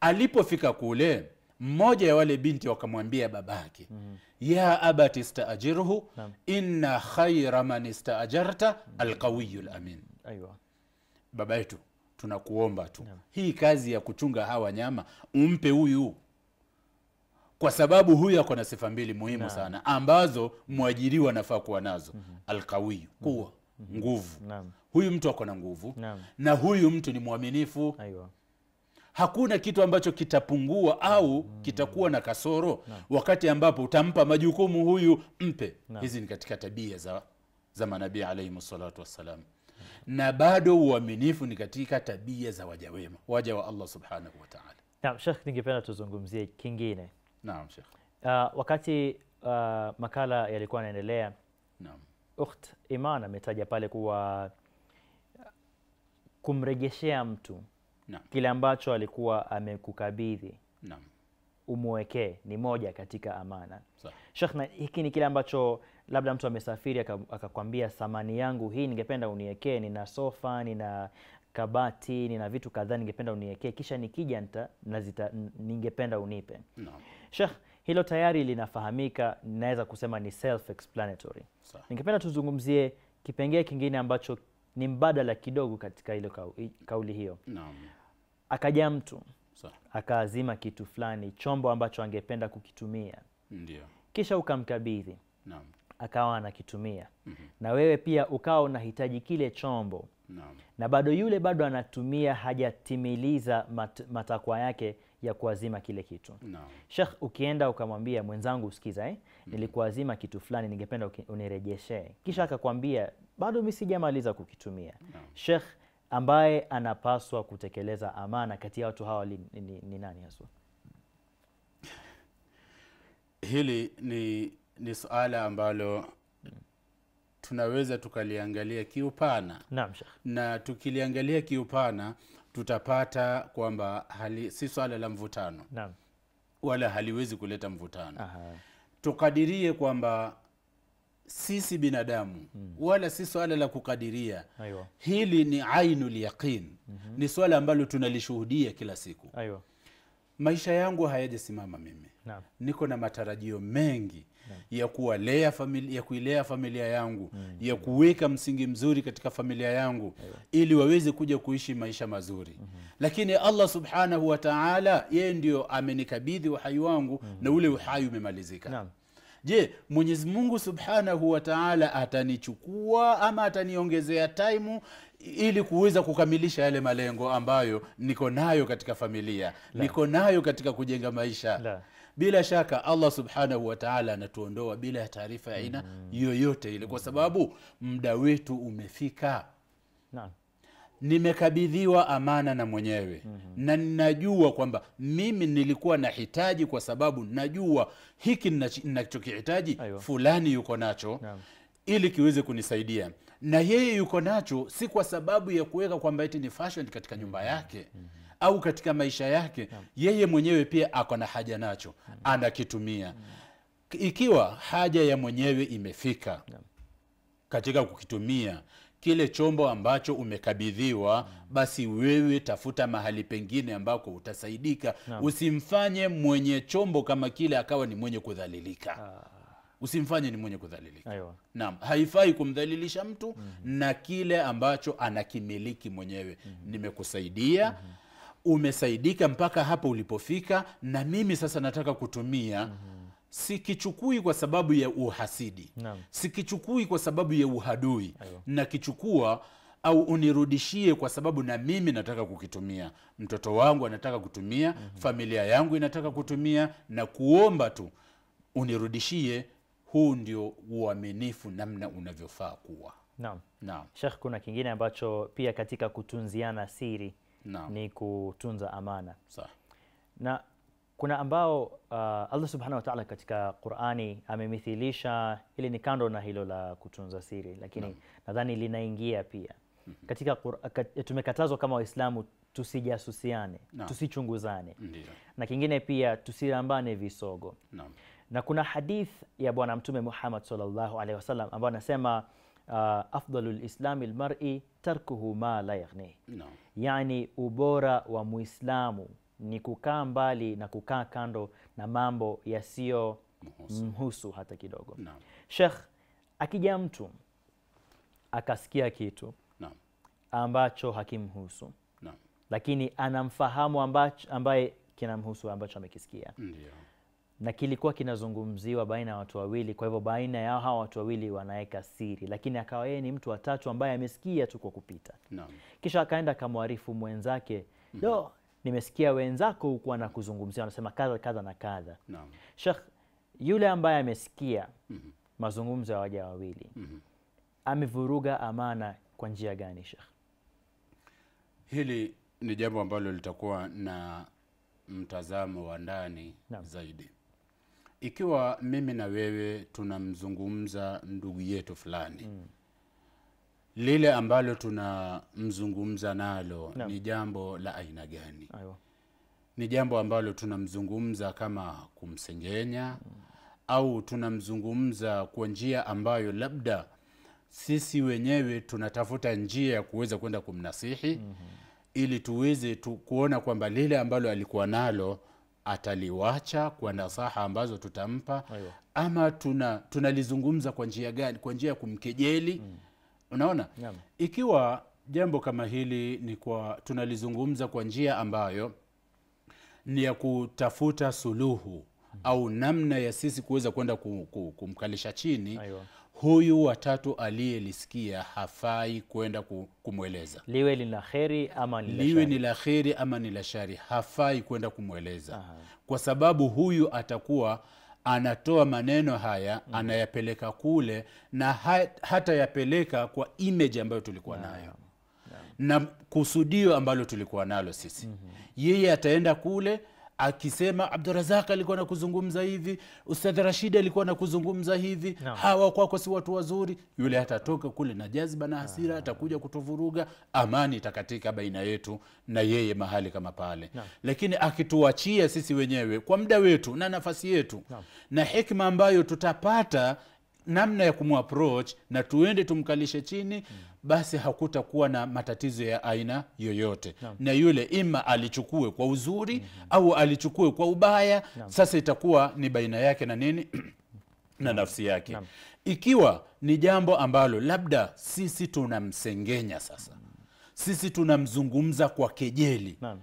Alipofika kule mmoja ya wale binti wakamwambia babake mm. ya abati staajirhu inna khaira man staajarta alqawiyu lamin baba yetu tunakuomba tu Naam. hii kazi ya kuchunga hawa wanyama umpe huyu kwa sababu huyu ako na sifa mbili muhimu Naam. sana ambazo mwajiriwa anafaa kuwa nazo mm -hmm. alqawiyu mhm. kuwa mm -hmm. nguvu huyu mtu ako na nguvu Naam. na huyu mtu ni mwaminifu Aywa hakuna kitu ambacho kitapungua au mm. kitakuwa na kasoro na. wakati ambapo utampa majukumu huyu mpe na. hizi ni katika tabia za, za manabii alaihim salatu wassalam na. na bado uaminifu ni katika tabia za wajawema waja wa allah subhanahu wataala shekh ningependa tuzungumzie kingine naam shekh uh, ah, wakati uh, makala yalikuwa anaendelea naam ukht iman ametaja pale kuwa kumrejeshea mtu Naam. kile ambacho alikuwa amekukabidhi no. umwekee ni moja katika amana Sheikh, na hiki ni kile ambacho labda mtu amesafiri akakwambia, samani yangu hii ningependa uniekee nina sofa, nina kabati, nina vitu kadhaa ningependa uniwekee, kisha nikija nita, ningependa unipe no. Sheikh, hilo tayari linafahamika, naweza kusema ni self explanatory. Ningependa tuzungumzie kipengee kingine ambacho ni mbadala kidogo katika hilo kauli hiyo. Naam. Akaja mtu akaazima kitu fulani, chombo ambacho angependa kukitumia. Ndiyo. Kisha ukamkabidhi. Akawa anakitumia. mm -hmm. Na wewe pia ukawa unahitaji kile chombo. Naam. Na bado yule bado anatumia, hajatimiliza mat, matakwa yake ya kuazima kile kitu no. Sheikh, ukienda ukamwambia mwenzangu, usikiza eh? mm. nilikuazima kitu fulani, ningependa unirejeshe, kisha mm-hmm. akakwambia bado mimi sijamaliza kukitumia no. Sheikh, ambaye anapaswa kutekeleza amana kati ya watu hawa ni, ni, ni nani haswa? Hili ni, ni suala ambalo tunaweza tukaliangalia kiupana. Naam, Sheikh. Na tukiliangalia kiupana tutapata kwamba hali si swala la mvutano Naam. wala haliwezi kuleta mvutano Aha. tukadirie kwamba sisi binadamu mm. wala si swala la kukadiria Aywa. hili ni ainu yaqin mm -hmm. ni swala ambalo tunalishuhudia kila siku Aywa. maisha yangu hayajasimama mimi niko na matarajio mengi ya kuwalea famili, ya kuilea familia yangu mm. ya kuweka msingi mzuri katika familia yangu yeah. ili waweze kuja kuishi maisha mazuri mm -hmm. lakini Allah subhanahu wa ta'ala yeye ndio amenikabidhi uhai wangu mm -hmm. na ule uhai umemalizika Je, Mwenyezi Mungu Subhanahu wa Ta'ala atanichukua ama ataniongezea taimu ili kuweza kukamilisha yale malengo ambayo niko nayo katika familia la. niko nayo katika kujenga maisha la. bila shaka allah subhanahu wataala anatuondoa bila ya taarifa ya aina mm. yoyote ile kwa mm. sababu muda wetu umefika na nimekabidhiwa amana na mwenyewe mm-hmm. na ninajua kwamba mimi nilikuwa nahitaji kwa sababu najua hiki ninachokihitaji fulani yuko nacho yeah. ili kiweze kunisaidia na yeye yuko nacho, si kwa sababu ya kuweka kwamba eti ni fashion katika nyumba yake mm -hmm au katika maisha yake yeah. Yeye mwenyewe pia ako na haja nacho yeah. Anakitumia yeah. Ikiwa haja ya mwenyewe imefika yeah. Katika kukitumia kile chombo ambacho umekabidhiwa yeah. Basi wewe tafuta mahali pengine ambako utasaidika yeah. Usimfanye mwenye chombo kama kile akawa ni mwenye kudhalilika yeah usimfanye ni mwenye kudhalilika. Naam, haifai kumdhalilisha mtu mm -hmm. na kile ambacho anakimiliki mwenyewe mm -hmm. nimekusaidia mm -hmm. umesaidika mpaka hapa ulipofika, na mimi sasa nataka kutumia mm -hmm. sikichukui kwa sababu ya uhasidi Naam. sikichukui kwa sababu ya uhadui nakichukua au unirudishie kwa sababu na mimi nataka kukitumia, mtoto wangu anataka kutumia mm -hmm. familia yangu inataka kutumia, na kuomba tu unirudishie huu ndio uaminifu namna unavyofaa kuwa. Naam. Naam. Sheikh, kuna kingine ambacho pia katika kutunziana siri Naam. ni kutunza amana. Sawa. Na kuna ambao uh, Allah Subhanahu wa Ta'ala katika Qur'ani amemithilisha ili ni kando na hilo la kutunza siri, lakini nadhani linaingia pia mm -hmm. katika kat, tumekatazwa kama Waislamu tusijasusiane, tusichunguzane Ndiyo. na kingine pia tusirambane visogo Naam na kuna hadith ya Bwana Mtume Muhammad sallallahu alaihi wasallam ambayo anasema uh, afdalul islami lmari tarkuhu ma la yaghni no. Yani, ubora wa muislamu ni kukaa mbali na kukaa kando na mambo yasiyo mhusu, hata kidogo no. Sheikh, akija mtu akasikia kitu no. ambacho hakimhusu no. lakini anamfahamu ambaye kinamhusu ambacho amekisikia Ndiyo na kilikuwa kinazungumziwa baina ya watu wawili. Kwa hivyo baina yao hawa watu wawili wanaweka siri, lakini akawa yeye ni mtu wa tatu ambaye amesikia tu kwa kupita no. Kisha akaenda akamwarifu mwenzake mm -hmm. nimesikia wenzako huku wanakuzungumzia wanasema kadha kadha na kadha no. Sheikh yule ambaye amesikia mm -hmm. mazungumzo ya waja wawili mm -hmm. amevuruga amana kwa njia gani, Sheikh? Hili ni jambo ambalo litakuwa na mtazamo wa ndani no. zaidi ikiwa mimi na wewe tunamzungumza ndugu yetu fulani mm. lile ambalo tunamzungumza nalo no. ni jambo la aina gani ni jambo ambalo tunamzungumza kama kumsengenya mm. au tunamzungumza kwa njia ambayo labda sisi wenyewe tunatafuta njia ya kuweza kwenda kumnasihi mm-hmm. ili tuweze tu kuona kwamba lile ambalo alikuwa nalo ataliwacha kwa nasaha ambazo tutampa Ayo. ama tuna tunalizungumza kwa njia gani kwa njia ya kumkejeli mm. unaona Yam. ikiwa jambo kama hili ni kwa tunalizungumza kwa njia ambayo ni ya kutafuta suluhu mm. au namna ya sisi kuweza kwenda kumkalisha chini Ayo huyu watatu aliyelisikia hafai kwenda kumweleza, liwe ni la heri ama ni la liwe shari, ni la heri ama ni la shari, hafai kwenda kumweleza Aha. kwa sababu huyu atakuwa anatoa maneno haya mm. anayapeleka kule na hata yapeleka kwa image ambayo tulikuwa nayo yeah na kusudio ambalo tulikuwa nalo sisi. mm -hmm. Yeye ataenda kule akisema abdurazak alikuwa nakuzungumza hivi ustadh rashidi alikuwa na kuzungumza hivi no. hawa kwako si watu wazuri yule atatoka kule na jazba na hasira no. Ah. atakuja kutuvuruga amani itakatika baina yetu na yeye mahali kama pale no. lakini akituachia sisi wenyewe kwa muda wetu na nafasi yetu no. na hikma ambayo tutapata namna ya kumapproach na tuende tumkalishe chini mm. basi hakutakuwa na matatizo ya aina yoyote no. na yule ima alichukue kwa uzuri mm -hmm. au alichukue kwa ubaya no. sasa itakuwa ni baina yake na nini na nafsi yake no. ikiwa ni jambo ambalo labda sisi tunamsengenya sasa sisi tunamzungumza kwa kejeli no.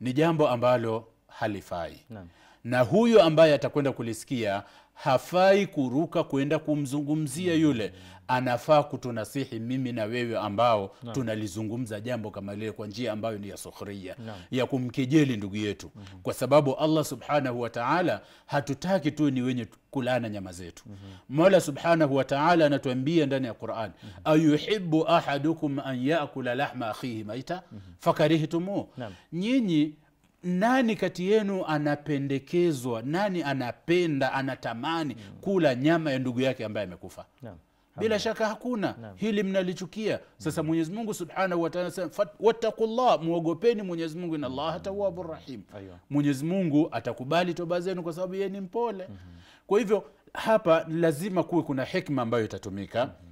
ni jambo ambalo halifai no. na huyo ambaye atakwenda kulisikia hafai kuruka kwenda kumzungumzia yule, anafaa kutunasihi mimi na wewe ambao no. tunalizungumza jambo kama lile kwa njia ambayo ni ya sukhria no. ya kumkejeli ndugu yetu mm -hmm. kwa sababu Allah subhanahu wataala hatutaki tu ni wenye kulana nyama zetu mm -hmm. Mola subhanahu wataala anatuambia ndani ya Qur'an mm -hmm. ayuhibu ahadukum an yakula lahma akhihi maita mm -hmm. fakarihtumu no. nyinyi nani kati yenu anapendekezwa, nani anapenda, anatamani mm. kula nyama ya ndugu yake ambaye amekufa? Bila shaka hakuna na. Hili mnalichukia sasa. Mm. Mwenyezi Mungu subhanahu wataala sema wattakullah mwogopeni mwenyezimungu ina Mungu, inna Allaha mm. rahim. Mwenyezi Mungu atakubali toba zenu kwa sababu yeye ni mpole. Mm-hmm. Kwa hivyo hapa lazima kuwe kuna hikma ambayo itatumika. Mm-hmm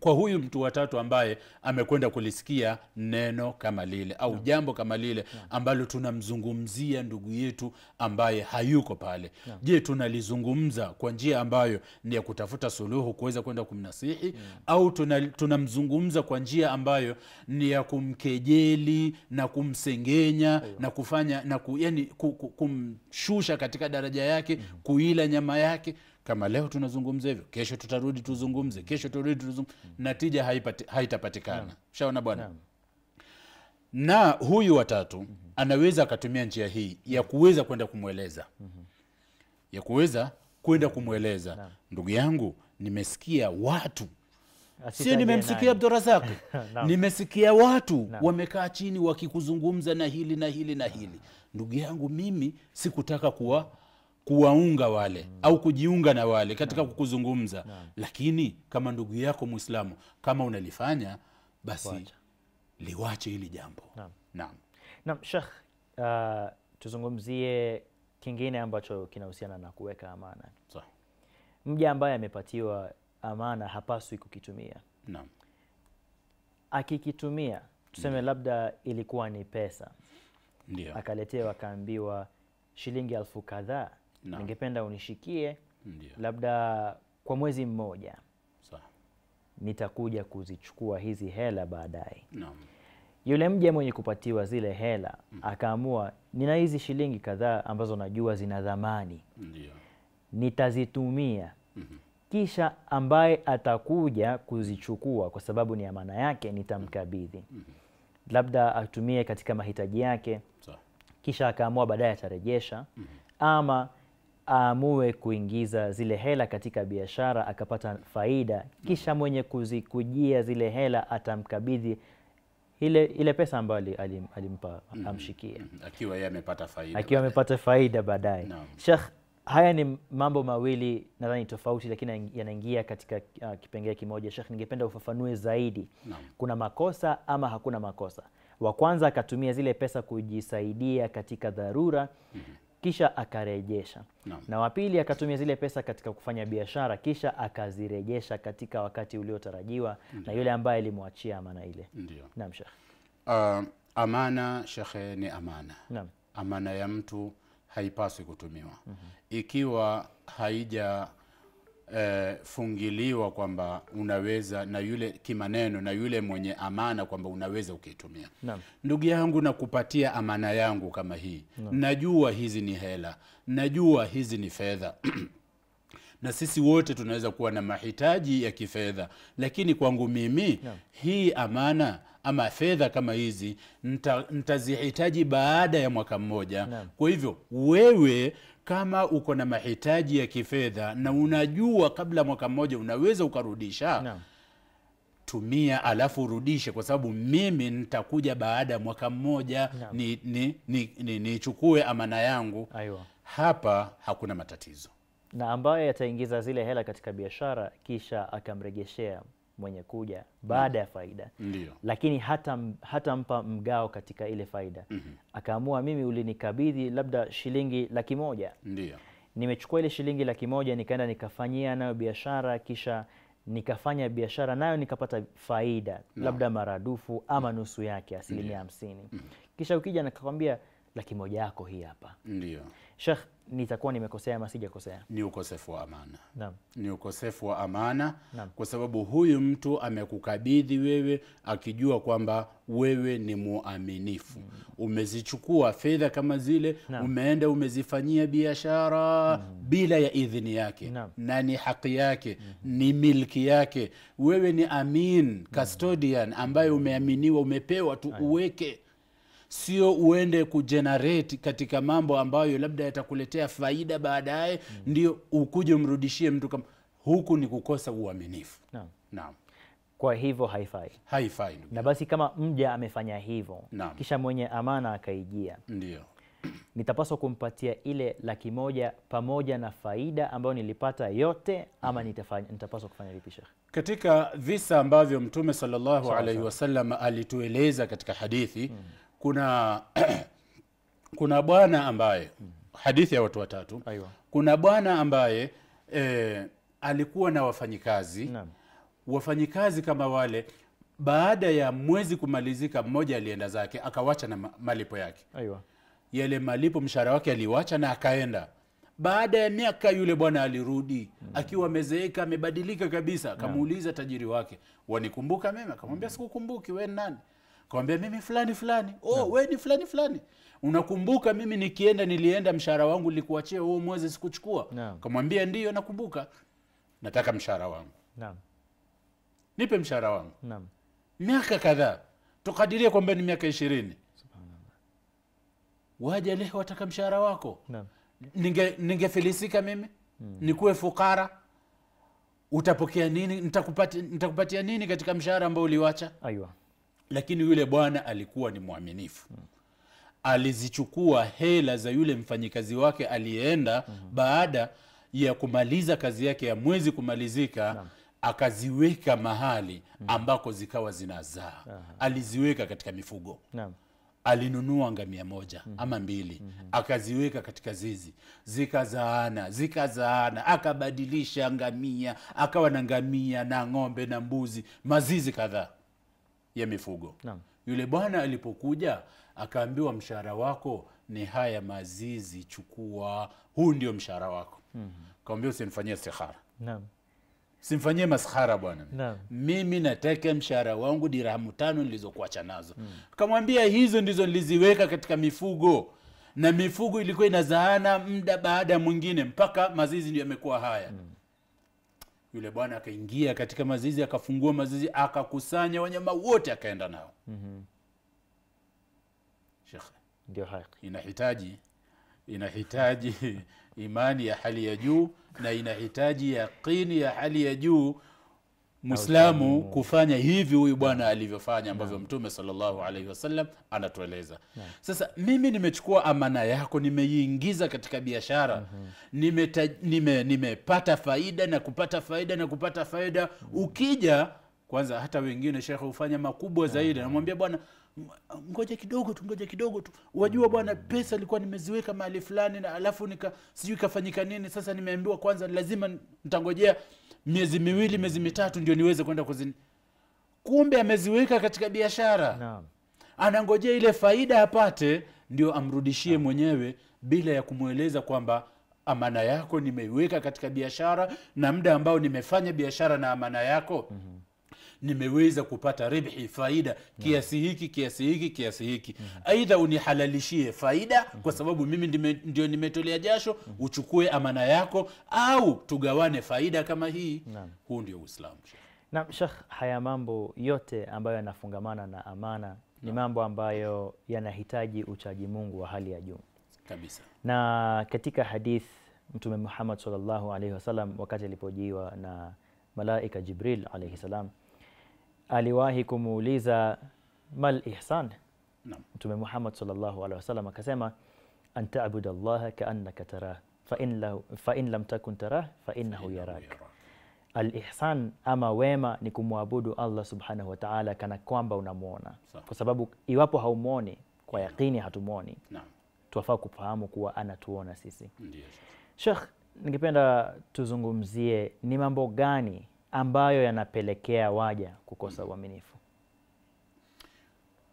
kwa huyu mtu watatu ambaye amekwenda kulisikia neno kama lile au no. jambo kama lile no. ambalo tunamzungumzia ndugu yetu ambaye hayuko pale no. je tunalizungumza kwa njia ambayo ni ya kutafuta suluhu kuweza kwenda kumnasihi no. au tunamzungumza tuna kwa njia ambayo ni ya kumkejeli na kumsengenya no. na kufanya na ku, yani, ku, ku, kumshusha katika daraja yake no. Mm. kuila nyama yake kama leo tunazungumza hivyo, kesho tutarudi tuzungumze, kesho turudi tuzungumze hmm. na tija haipati, haitapatikana. Ushaona bwana na huyu watatu mm -hmm. anaweza akatumia njia hii ya kuweza kwenda kumweleza mm -hmm. ya kuweza kwenda mm-hmm. kumweleza mm-hmm. ndugu yangu, nimesikia watu sio, nimemsikia Abdurazak nimesikia watu wamekaa chini wakikuzungumza na hili na hili na hili, ndugu yangu, mimi sikutaka kuwa kuwaunga wale au kujiunga na wale katika kukuzungumza, lakini kama ndugu yako Mwislamu, kama unalifanya basi Wacha. liwache hili jambo. Naam, na. na, shekh uh, tuzungumzie kingine ambacho kinahusiana na kuweka amana. so. Mja ambaye amepatiwa amana hapaswi kukitumia. Naam. Akikitumia tuseme, mm. labda ilikuwa ni pesa, ndio akaletewa akaambiwa shilingi elfu kadhaa no. ningependa unishikie Ndiyo. labda kwa mwezi mmoja nitakuja kuzichukua hizi hela baadaye no. Yule mja mwenye kupatiwa zile hela mm. akaamua, nina hizi shilingi kadhaa ambazo najua zina dhamani, nitazitumia mm -hmm. Kisha ambaye atakuja kuzichukua kwa sababu ni amana yake, nitamkabidhi mm -hmm. labda atumie katika mahitaji yake Kisha akaamua baadaye atarejesha mm -hmm. ama aamue kuingiza zile hela katika biashara akapata faida, kisha mwenye kuzikujia zile hela atamkabidhi ile, ile pesa ambayo alim, alimpa mm -hmm. amshikie mhm. akiwa yeye amepata faida, akiwa amepata faida baadaye no. Sheikh, haya ni mambo mawili nadhani tofauti, lakini yanaingia katika uh, kipengele kimoja. Sheikh, ningependa ufafanue zaidi no. kuna makosa ama hakuna makosa? Wa kwanza akatumia zile pesa kujisaidia katika dharura mm -hmm kisha akarejesha no. na wa pili akatumia zile pesa katika kufanya biashara kisha akazirejesha katika wakati uliotarajiwa na yule ambaye alimwachia amana ile. Ndio. Naam shekhe. Uh, ah, amana shekhe ni amana. Naam. Amana ya mtu haipaswi kutumiwa mm -hmm. ikiwa haija eh, fungiliwa kwamba unaweza na yule kimaneno na yule mwenye amana kwamba unaweza ukiitumia. Ndugu yangu, nakupatia amana yangu kama hii na. Najua hizi ni hela, najua hizi ni fedha na sisi wote tunaweza kuwa na mahitaji ya kifedha, lakini kwangu mimi yeah, hii amana ama fedha kama hizi nitazihitaji baada ya mwaka mmoja. Yeah. Kwa hivyo wewe kama uko na mahitaji ya kifedha na unajua kabla mwaka mmoja unaweza ukarudisha no. tumia alafu urudishe kwa sababu mimi nitakuja baada ya mwaka mmoja no. nichukue ni, ni, ni, ni amana yangu Aywa. hapa hakuna matatizo na ambaye ataingiza zile hela katika biashara kisha akamregeshea mwenye kuja baada ya faida Ndiyo. lakini hata, hata mpa mgao katika ile faida mm -hmm. Akaamua, mimi ulinikabidhi labda shilingi laki moja Ndiyo. nimechukua ile shilingi laki moja nikaenda nikafanyia nayo biashara kisha nikafanya biashara nayo nikapata faida no. labda maradufu ama mm. nusu yake asilimia hamsini. mm -hmm. Kisha ukija nikakwambia laki moja yako hii hapa. Ndio Sheikh, nitakuwa nimekosea ama sijakosea? Ni ukosefu wa amana. Naam. Ni ukosefu wa amana Naam. kwa sababu huyu mtu amekukabidhi wewe akijua kwamba wewe ni muaminifu mm. Umezichukua fedha kama zile Naam. Umeenda umezifanyia biashara mm. bila ya idhini yake Naam. na ni haki yake mm. ni milki yake. Wewe ni amin custodian ambaye umeaminiwa, umepewa tu uweke uweke sio uende kujenerate katika mambo ambayo labda yatakuletea faida baadaye mm. ndio ukuje umrudishie mtu kama huku ni kukosa uaminifu no. No. kwa hivyo haifai haifai na basi kama mja amefanya hivyo kisha mwenye amana akaijia ndio nitapaswa kumpatia ile laki moja pamoja na faida ambayo nilipata yote ama mm. nitafanya, nitapaswa kufanya vipi shekhe? Katika visa ambavyo Mtume sallallahu alaihi wasallam alitueleza katika hadithi mm kuna kuna bwana ambaye hadithi ya watu watatu Aywa. kuna bwana ambaye e, alikuwa na wafanyikazi Naam. wafanyikazi kama wale baada ya mwezi kumalizika mmoja alienda zake akawacha na malipo yake Aywa. yale malipo mshahara wake aliwacha na akaenda baada ya miaka yule bwana alirudi mm. akiwa amezeeka amebadilika kabisa akamuuliza tajiri wake wanikumbuka mema akamwambia sikukumbuki we nani kawambia mimi fulani fulani oh, yeah. we ni fulani fulani unakumbuka mimi nikienda nilienda mshahara wangu likuachia huo mwezi sikuchukua yeah. kamwambia ndio nakumbuka nataka mshahara wangu yeah. nipe mshahara wangu yeah. miaka kadhaa tukadirie kwamba ni miaka ishirini waja leo wataka mshahara wako ningefilisika ninge mimi mm. nikuwe fukara utapokea nini nitakupatia nita nini katika mshahara ambao uliwacha Aywa lakini yule bwana alikuwa ni mwaminifu alizichukua hela za yule mfanyikazi wake aliyeenda mm -hmm. baada ya kumaliza kazi yake ya mwezi kumalizika na akaziweka mahali mhm. ambako zikawa zinazaa. Aliziweka katika mifugo na. Alinunua ngamia moja mm -hmm. ama mbili mm -hmm. akaziweka katika zizi, zikazaana zikazaana, akabadilisha ngamia, akawa na ngamia na ng'ombe na mbuzi, mazizi kadhaa ya mifugo Naam. Yule bwana alipokuja akaambiwa, mshahara wako ni haya mazizi, chukua, huu ndio mshahara wako. mm -hmm. Kaambia usinifanyie istikhara. Naam. Simfanyie maskhara bwana. Mimi nateke mshahara wangu dirhamu tano nilizokuacha nazo. Mm. Kamwambia hizo ndizo niliziweka katika mifugo na mifugo ilikuwa inazaana muda baada ya mwingine mpaka mazizi ndio yamekuwa haya. Mm yule bwana akaingia katika mazizi akafungua mazizi akakusanya wanyama wote akaenda nao mm-hmm. inahitaji inahitaji imani ya hali ya juu na inahitaji yaqini ya hali ya juu mwislamu kufanya hivi huyu bwana alivyofanya ambavyo mtume sallallahu alaihi wasallam anatueleza yeah. sasa mimi nimechukua amana yako nimeiingiza katika biashara mm-hmm. nimepata nime, faida na kupata faida na kupata faida mm-hmm. ukija kwanza hata wengine shekhe hufanya makubwa yeah. zaidi mhm. namwambia bwana ngoja kidogo tu ngoja kidogo tu wajua mhm. bwana pesa ilikuwa nimeziweka mahali fulani na alafu nika sijui ikafanyika nini sasa nimeambiwa kwanza lazima ntangojea miezi miwili miezi mitatu ndio niweze kwenda kuzini kumbe ameziweka katika biashara anangojea ile faida apate ndio amrudishie Naam. mwenyewe bila ya kumweleza kwamba amana yako nimeiweka katika biashara na muda ambao nimefanya biashara na amana yako mm-hmm nimeweza kupata ribhi faida kiasi hiki kiasi hiki kiasi hiki aidha unihalalishie faida kwa sababu mimi ndio nimetolea jasho uchukue amana yako au tugawane faida kama hii huu ndio uislamu nam shekh haya mambo yote ambayo yanafungamana na amana ni mambo ambayo yanahitaji uchaji mungu wa hali ya juu kabisa na katika hadith mtume muhammad salllahu alaihi wasallam wakati alipojiwa na malaika jibril alaihi salam aliwahi kumuuliza mal ihsan Mtume Muhammad sallallahu alaihi wasallam akasema an ta'budu Allah ka'annaka tarah fa in fa in lam takun tarah fa innahu yarak. Al-ihsan ama wema ni kumwabudu Allah subhanahu wa ta'ala kana kwamba unamuona, kwa sababu iwapo haumuoni kwa yaqini, hatumuoni, tuwafaa kufahamu kuwa anatuona sisi. Sheikh, ningependa tuzungumzie ni mambo gani ambayo yanapelekea waja kukosa uaminifu?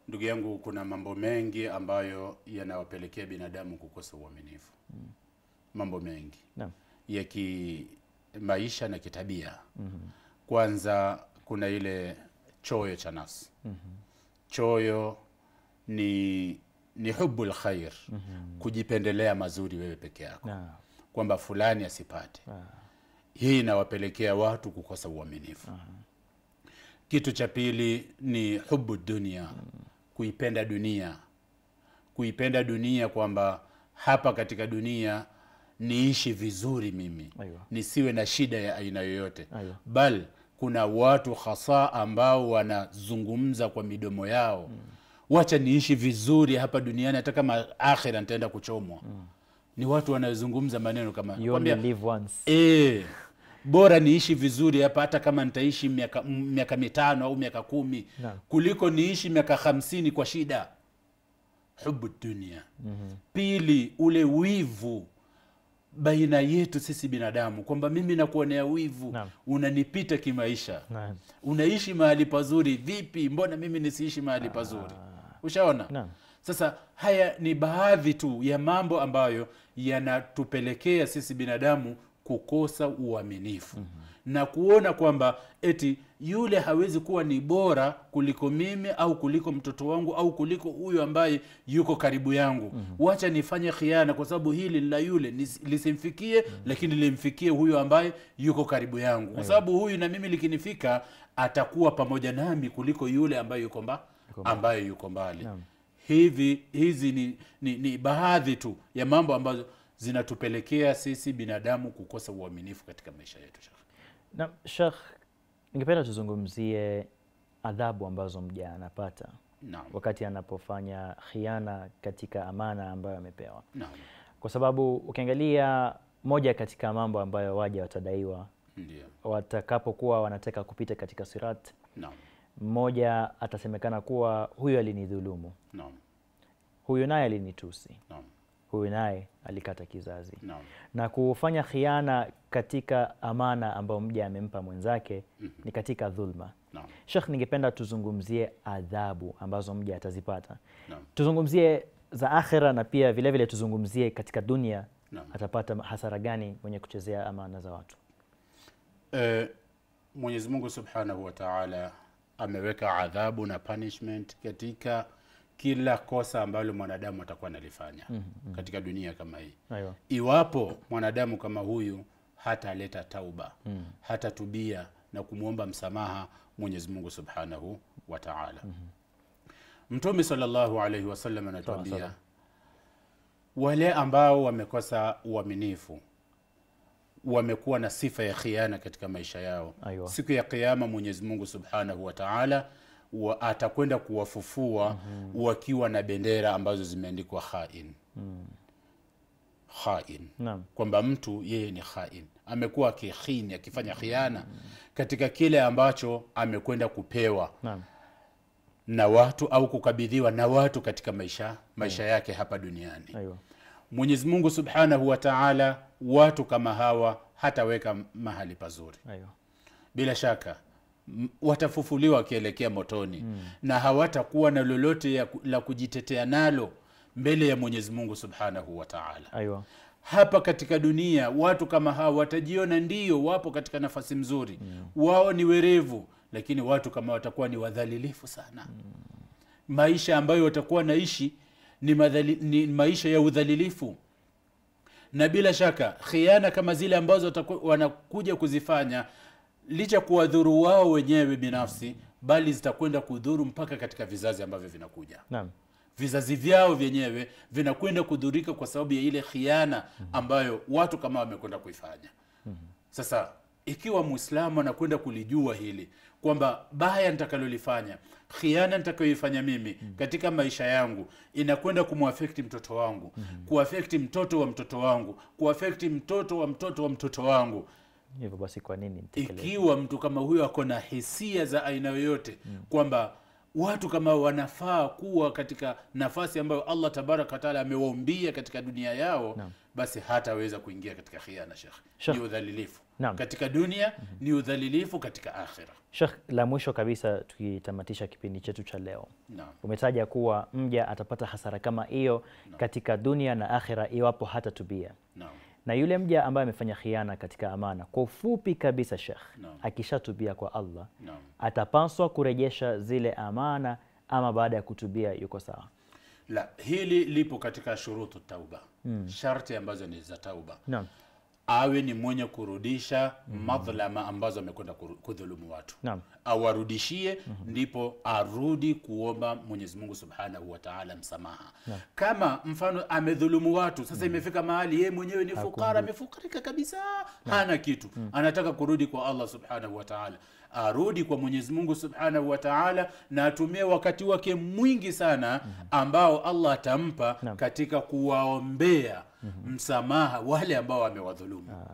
Ndugu yangu, kuna mambo mengi ambayo yanawapelekea binadamu kukosa uaminifu mm. mambo mengi no. ya kimaisha na kitabia mm -hmm. Kwanza kuna ile choyo cha nafsi mm -hmm. choyo ni ni hubul khair mm -hmm. kujipendelea mazuri wewe peke yako no. kwamba fulani asipate no. Ah. Hii inawapelekea watu kukosa uaminifu. Aha. Kitu cha pili ni hubu dunia, kuipenda dunia, kuipenda dunia kwamba hapa katika dunia niishi vizuri mimi Aywa. nisiwe na shida ya aina yoyote Aywa. bal kuna watu hasa ambao wanazungumza kwa midomo yao mm. wacha niishi vizuri hapa duniani hata kama akhira nitaenda kuchomwa mm. ni watu wanazungumza maneno kama live once. E, bora niishi vizuri hapa hata kama nitaishi miaka, miaka mitano au miaka kumi na. kuliko niishi miaka hamsini kwa shida hubu dunia mm-hmm. pili ule wivu baina yetu sisi binadamu kwamba mimi nakuonea wivu na. unanipita kimaisha na. unaishi mahali pazuri vipi mbona mimi nisiishi mahali pazuri ah. ushaona na. sasa haya ni baadhi tu ya mambo ambayo yanatupelekea sisi binadamu kukosa uaminifu mm-hmm. na kuona kwamba eti yule hawezi kuwa ni bora kuliko mimi au kuliko mtoto wangu au kuliko huyu ambaye yuko karibu yangu mm-hmm. wacha nifanye khiana kwa sababu hili la yule lisimfikie mm-hmm. lakini limfikie huyu ambaye yuko karibu yangu kwa sababu huyu na mimi likinifika atakuwa pamoja nami kuliko yule ambaye yuko mba, ambayo yuko mbali yeah. hivi hizi ni, ni, ni baadhi tu ya mambo ambazo zinatupelekea sisi binadamu kukosa uaminifu katika maisha yetu. Shekh, na Shekh, ningependa tuzungumzie adhabu ambazo mja anapata na wakati anapofanya khiana katika amana ambayo amepewa. Kwa sababu ukiangalia moja katika mambo ambayo waja watadaiwa watakapokuwa wanataka kupita katika sirat na mmoja atasemekana kuwa huyu alinidhulumu, Naam. huyu naye alinitusi Naam huyu naye alikata kizazi no. na kufanya khiana katika amana ambayo mja amempa mwenzake mm -hmm. ni katika dhulma no. shekh ningependa tuzungumzie adhabu ambazo mja atazipata no. tuzungumzie za akhira na pia vilevile vile tuzungumzie katika dunia no. atapata hasara gani mwenye kuchezea amana za watu e, Mwenyezi Mungu Subhanahu wa Ta'ala ameweka adhabu na punishment katika kila kosa ambalo mwanadamu atakuwa analifanya mm -hmm. katika dunia kama hii Ayo. iwapo mwanadamu kama huyu hataleta tauba mm -hmm. hatatubia na kumwomba msamaha mwenyezi mungu subhanahu wa taala mm -hmm. mtume sallallahu alayhi wasallam anatuambia wale ambao wamekosa uaminifu wamekuwa na sifa ya khiana katika maisha yao Aywa. siku ya kiama mwenyezi mungu subhanahu wa taala wa, atakwenda kuwafufua mm -hmm. wakiwa na bendera ambazo zimeandikwa hain mm. hain kwamba mtu yeye ni hain amekuwa akihini akifanya mm. khiana mm. katika kile ambacho amekwenda kupewa na. na watu au kukabidhiwa na watu katika maisha maisha Ayo. Mm. yake hapa duniani mwenyezimungu Mwenyezi Mungu Subhanahu wa Ta'ala, watu kama hawa hataweka mahali pazuri Ayo. Bila shaka watafufuliwa wakielekea motoni mm. na hawatakuwa na lolote ya, la kujitetea nalo mbele ya mwenyezi mungu subhanahu wataala hapa katika dunia watu kama hao watajiona ndio wapo katika nafasi mzuri mm. wao ni werevu lakini watu kama watakuwa ni wadhalilifu sana mm. maisha ambayo watakuwa naishi ni, madhali, ni maisha ya udhalilifu na bila shaka khiana kama zile ambazo wanakuja kuzifanya licha kuwadhuru wao wenyewe binafsi, bali zitakwenda kudhuru mpaka katika vizazi ambavyo vinakuja. Naam. Vizazi vyao vyenyewe vinakwenda kudhurika kwa sababu ya ile khiana mhm. ambayo watu kama wamekwenda kuifanya. Mhm. Sasa ikiwa Muislamu anakwenda kulijua hili kwamba baya nitakalolifanya, khiana nitakayoifanya mimi mm. katika maisha yangu inakwenda kumwafekti mtoto wangu mm kuafekti mtoto wa mtoto wangu, kuafekti mtoto wa mtoto wa mtoto wangu hivyo basi kwa nini Ikiwa mtu kama huyo ako na hisia za aina yoyote mm. kwamba watu kama wanafaa kuwa katika nafasi ambayo Allah tabaraka wataala amewaumbia katika dunia yao no. basi hataweza kuingia katika khiana shekh, ni udhalilifu Naam. katika dunia mm -hmm. ni udhalilifu katika akhira. Sheikh, la mwisho kabisa tukitamatisha kipindi chetu cha leo Naam. umetaja kuwa mja atapata hasara kama hiyo katika dunia na akhira iwapo hatatubia Naam na yule mja ambaye amefanya khiana katika amana, kwa ufupi kabisa Sheikh no. akishatubia kwa Allah no. atapaswa kurejesha zile amana ama baada ya kutubia yuko sawa? La, hili lipo katika shurutu tauba mm. sharti ambazo ni za tauba no awe ni mwenye kurudisha mm -hmm. madhlama ambazo amekwenda kudhulumu watu Naam. awarudishie mm -hmm. ndipo arudi kuomba Mwenyezi Mungu Subhanahu wa Ta'ala msamaha Naam. kama mfano amedhulumu watu sasa mm -hmm. imefika mahali yeye mwenyewe ni fukara amefukarika kabisa hana kitu mm -hmm. anataka kurudi kwa Allah Subhanahu wa Ta'ala arudi kwa Mwenyezi Mungu Subhanahu wa Ta'ala na atumie wakati wake mwingi sana mhm. ambao Allah atampa katika kuwaombea mm-hmm. msamaha wale ambao wamewadhulumu ah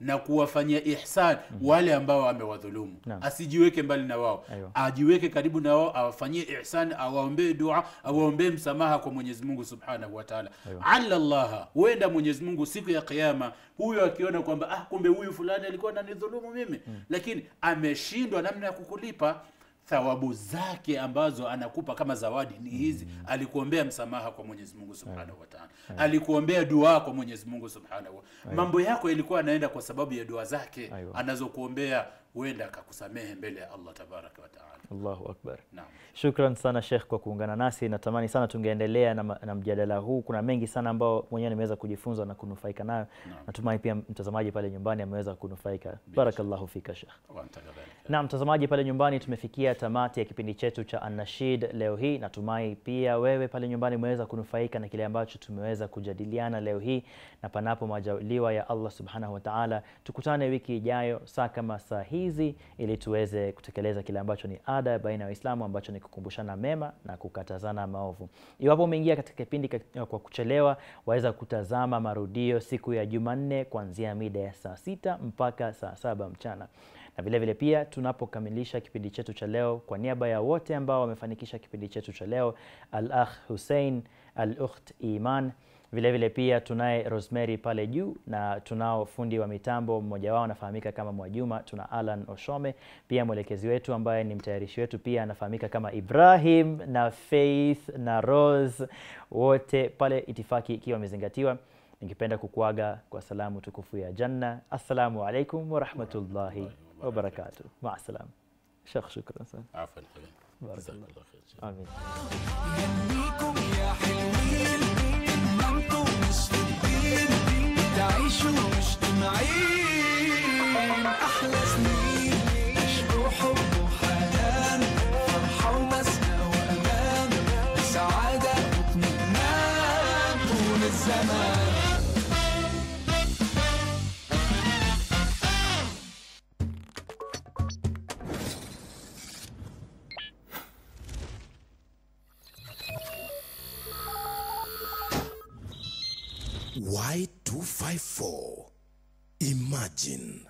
na kuwafanyia ihsan mm -hmm. wale ambao wamewadhulumu asijiweke mbali na wao ajiweke karibu na wao awafanyie ihsan awaombee dua awaombee msamaha kwa mwenyezi mungu subhanahu wataala ala llaha huenda mwenyezimungu mungu siku ya qiama huyo akiona kwamba ah kumbe huyu fulani alikuwa nanidhulumu mimi mm. lakini ameshindwa namna ya kukulipa thawabu zake ambazo anakupa kama zawadi ni hizi mm. alikuombea msamaha kwa mwenyezi mungu subhanahu wataala eh. eh. alikuombea dua kwa mwenyezi mungu subhanahu wa mambo yako ilikuwa anaenda kwa sababu ya dua zake anazokuombea huenda akakusamehe mbele ya allah tabaraka wataala Allahu akbar. Shukran sana Sheikh kwa kuungana nasi. Natamani sana tungeendelea na, na mjadala huu. Kuna mengi sana ambao mwenyewe nimeweza kujifunza na kunufaika nayo. Natumai pia mtazamaji pale nyumbani ameweza kunufaika. Barakallahu fika Sheikh. Na mtazamaji pale nyumbani, tumefikia tamati ya kipindi chetu cha Anashid leo hii. Natumai pia wewe pale nyumbani umeweza kunufaika na kile ambacho tumeweza kujadiliana leo hii, na panapo majaliwa ya Allah subhanahu wa ta'ala, tukutane wiki ijayo saa kama saa hizi ili tuweze kutekeleza kile ambacho ni mada baina ya Waislamu ambacho ni kukumbushana mema na kukatazana maovu. Iwapo umeingia katika kipindi eh, kwa kuchelewa, waweza kutazama marudio siku ya Jumanne kuanzia mida ya saa sita mpaka saa saba mchana na vilevile vile pia tunapokamilisha kipindi chetu cha leo, kwa niaba ya wote ambao wamefanikisha kipindi chetu cha leo, al-akh Hussein, al-ukht Iman Vilevile vile pia tunaye Rosemary pale juu na tunao fundi wa mitambo, mmoja wao anafahamika kama Mwajuma. Tuna Alan Oshome, pia mwelekezi wetu ambaye ni mtayarishi wetu, pia anafahamika kama Ibrahim na Faith na Rose, wote pale, itifaki ikiwa imezingatiwa. Ningependa kukuaga kwa salamu tukufu ya Janna. Assalamu alaikum warahmatullahi wabarakatuh. Maa salam. Shekh, shukran sana. Afwan. Amin. نعيشه مجتمعين أحلى سنين عشق وحب وحنان فرحة ومسنى وأمان سعادة واطمئنان طول الزمان White 254. Imagine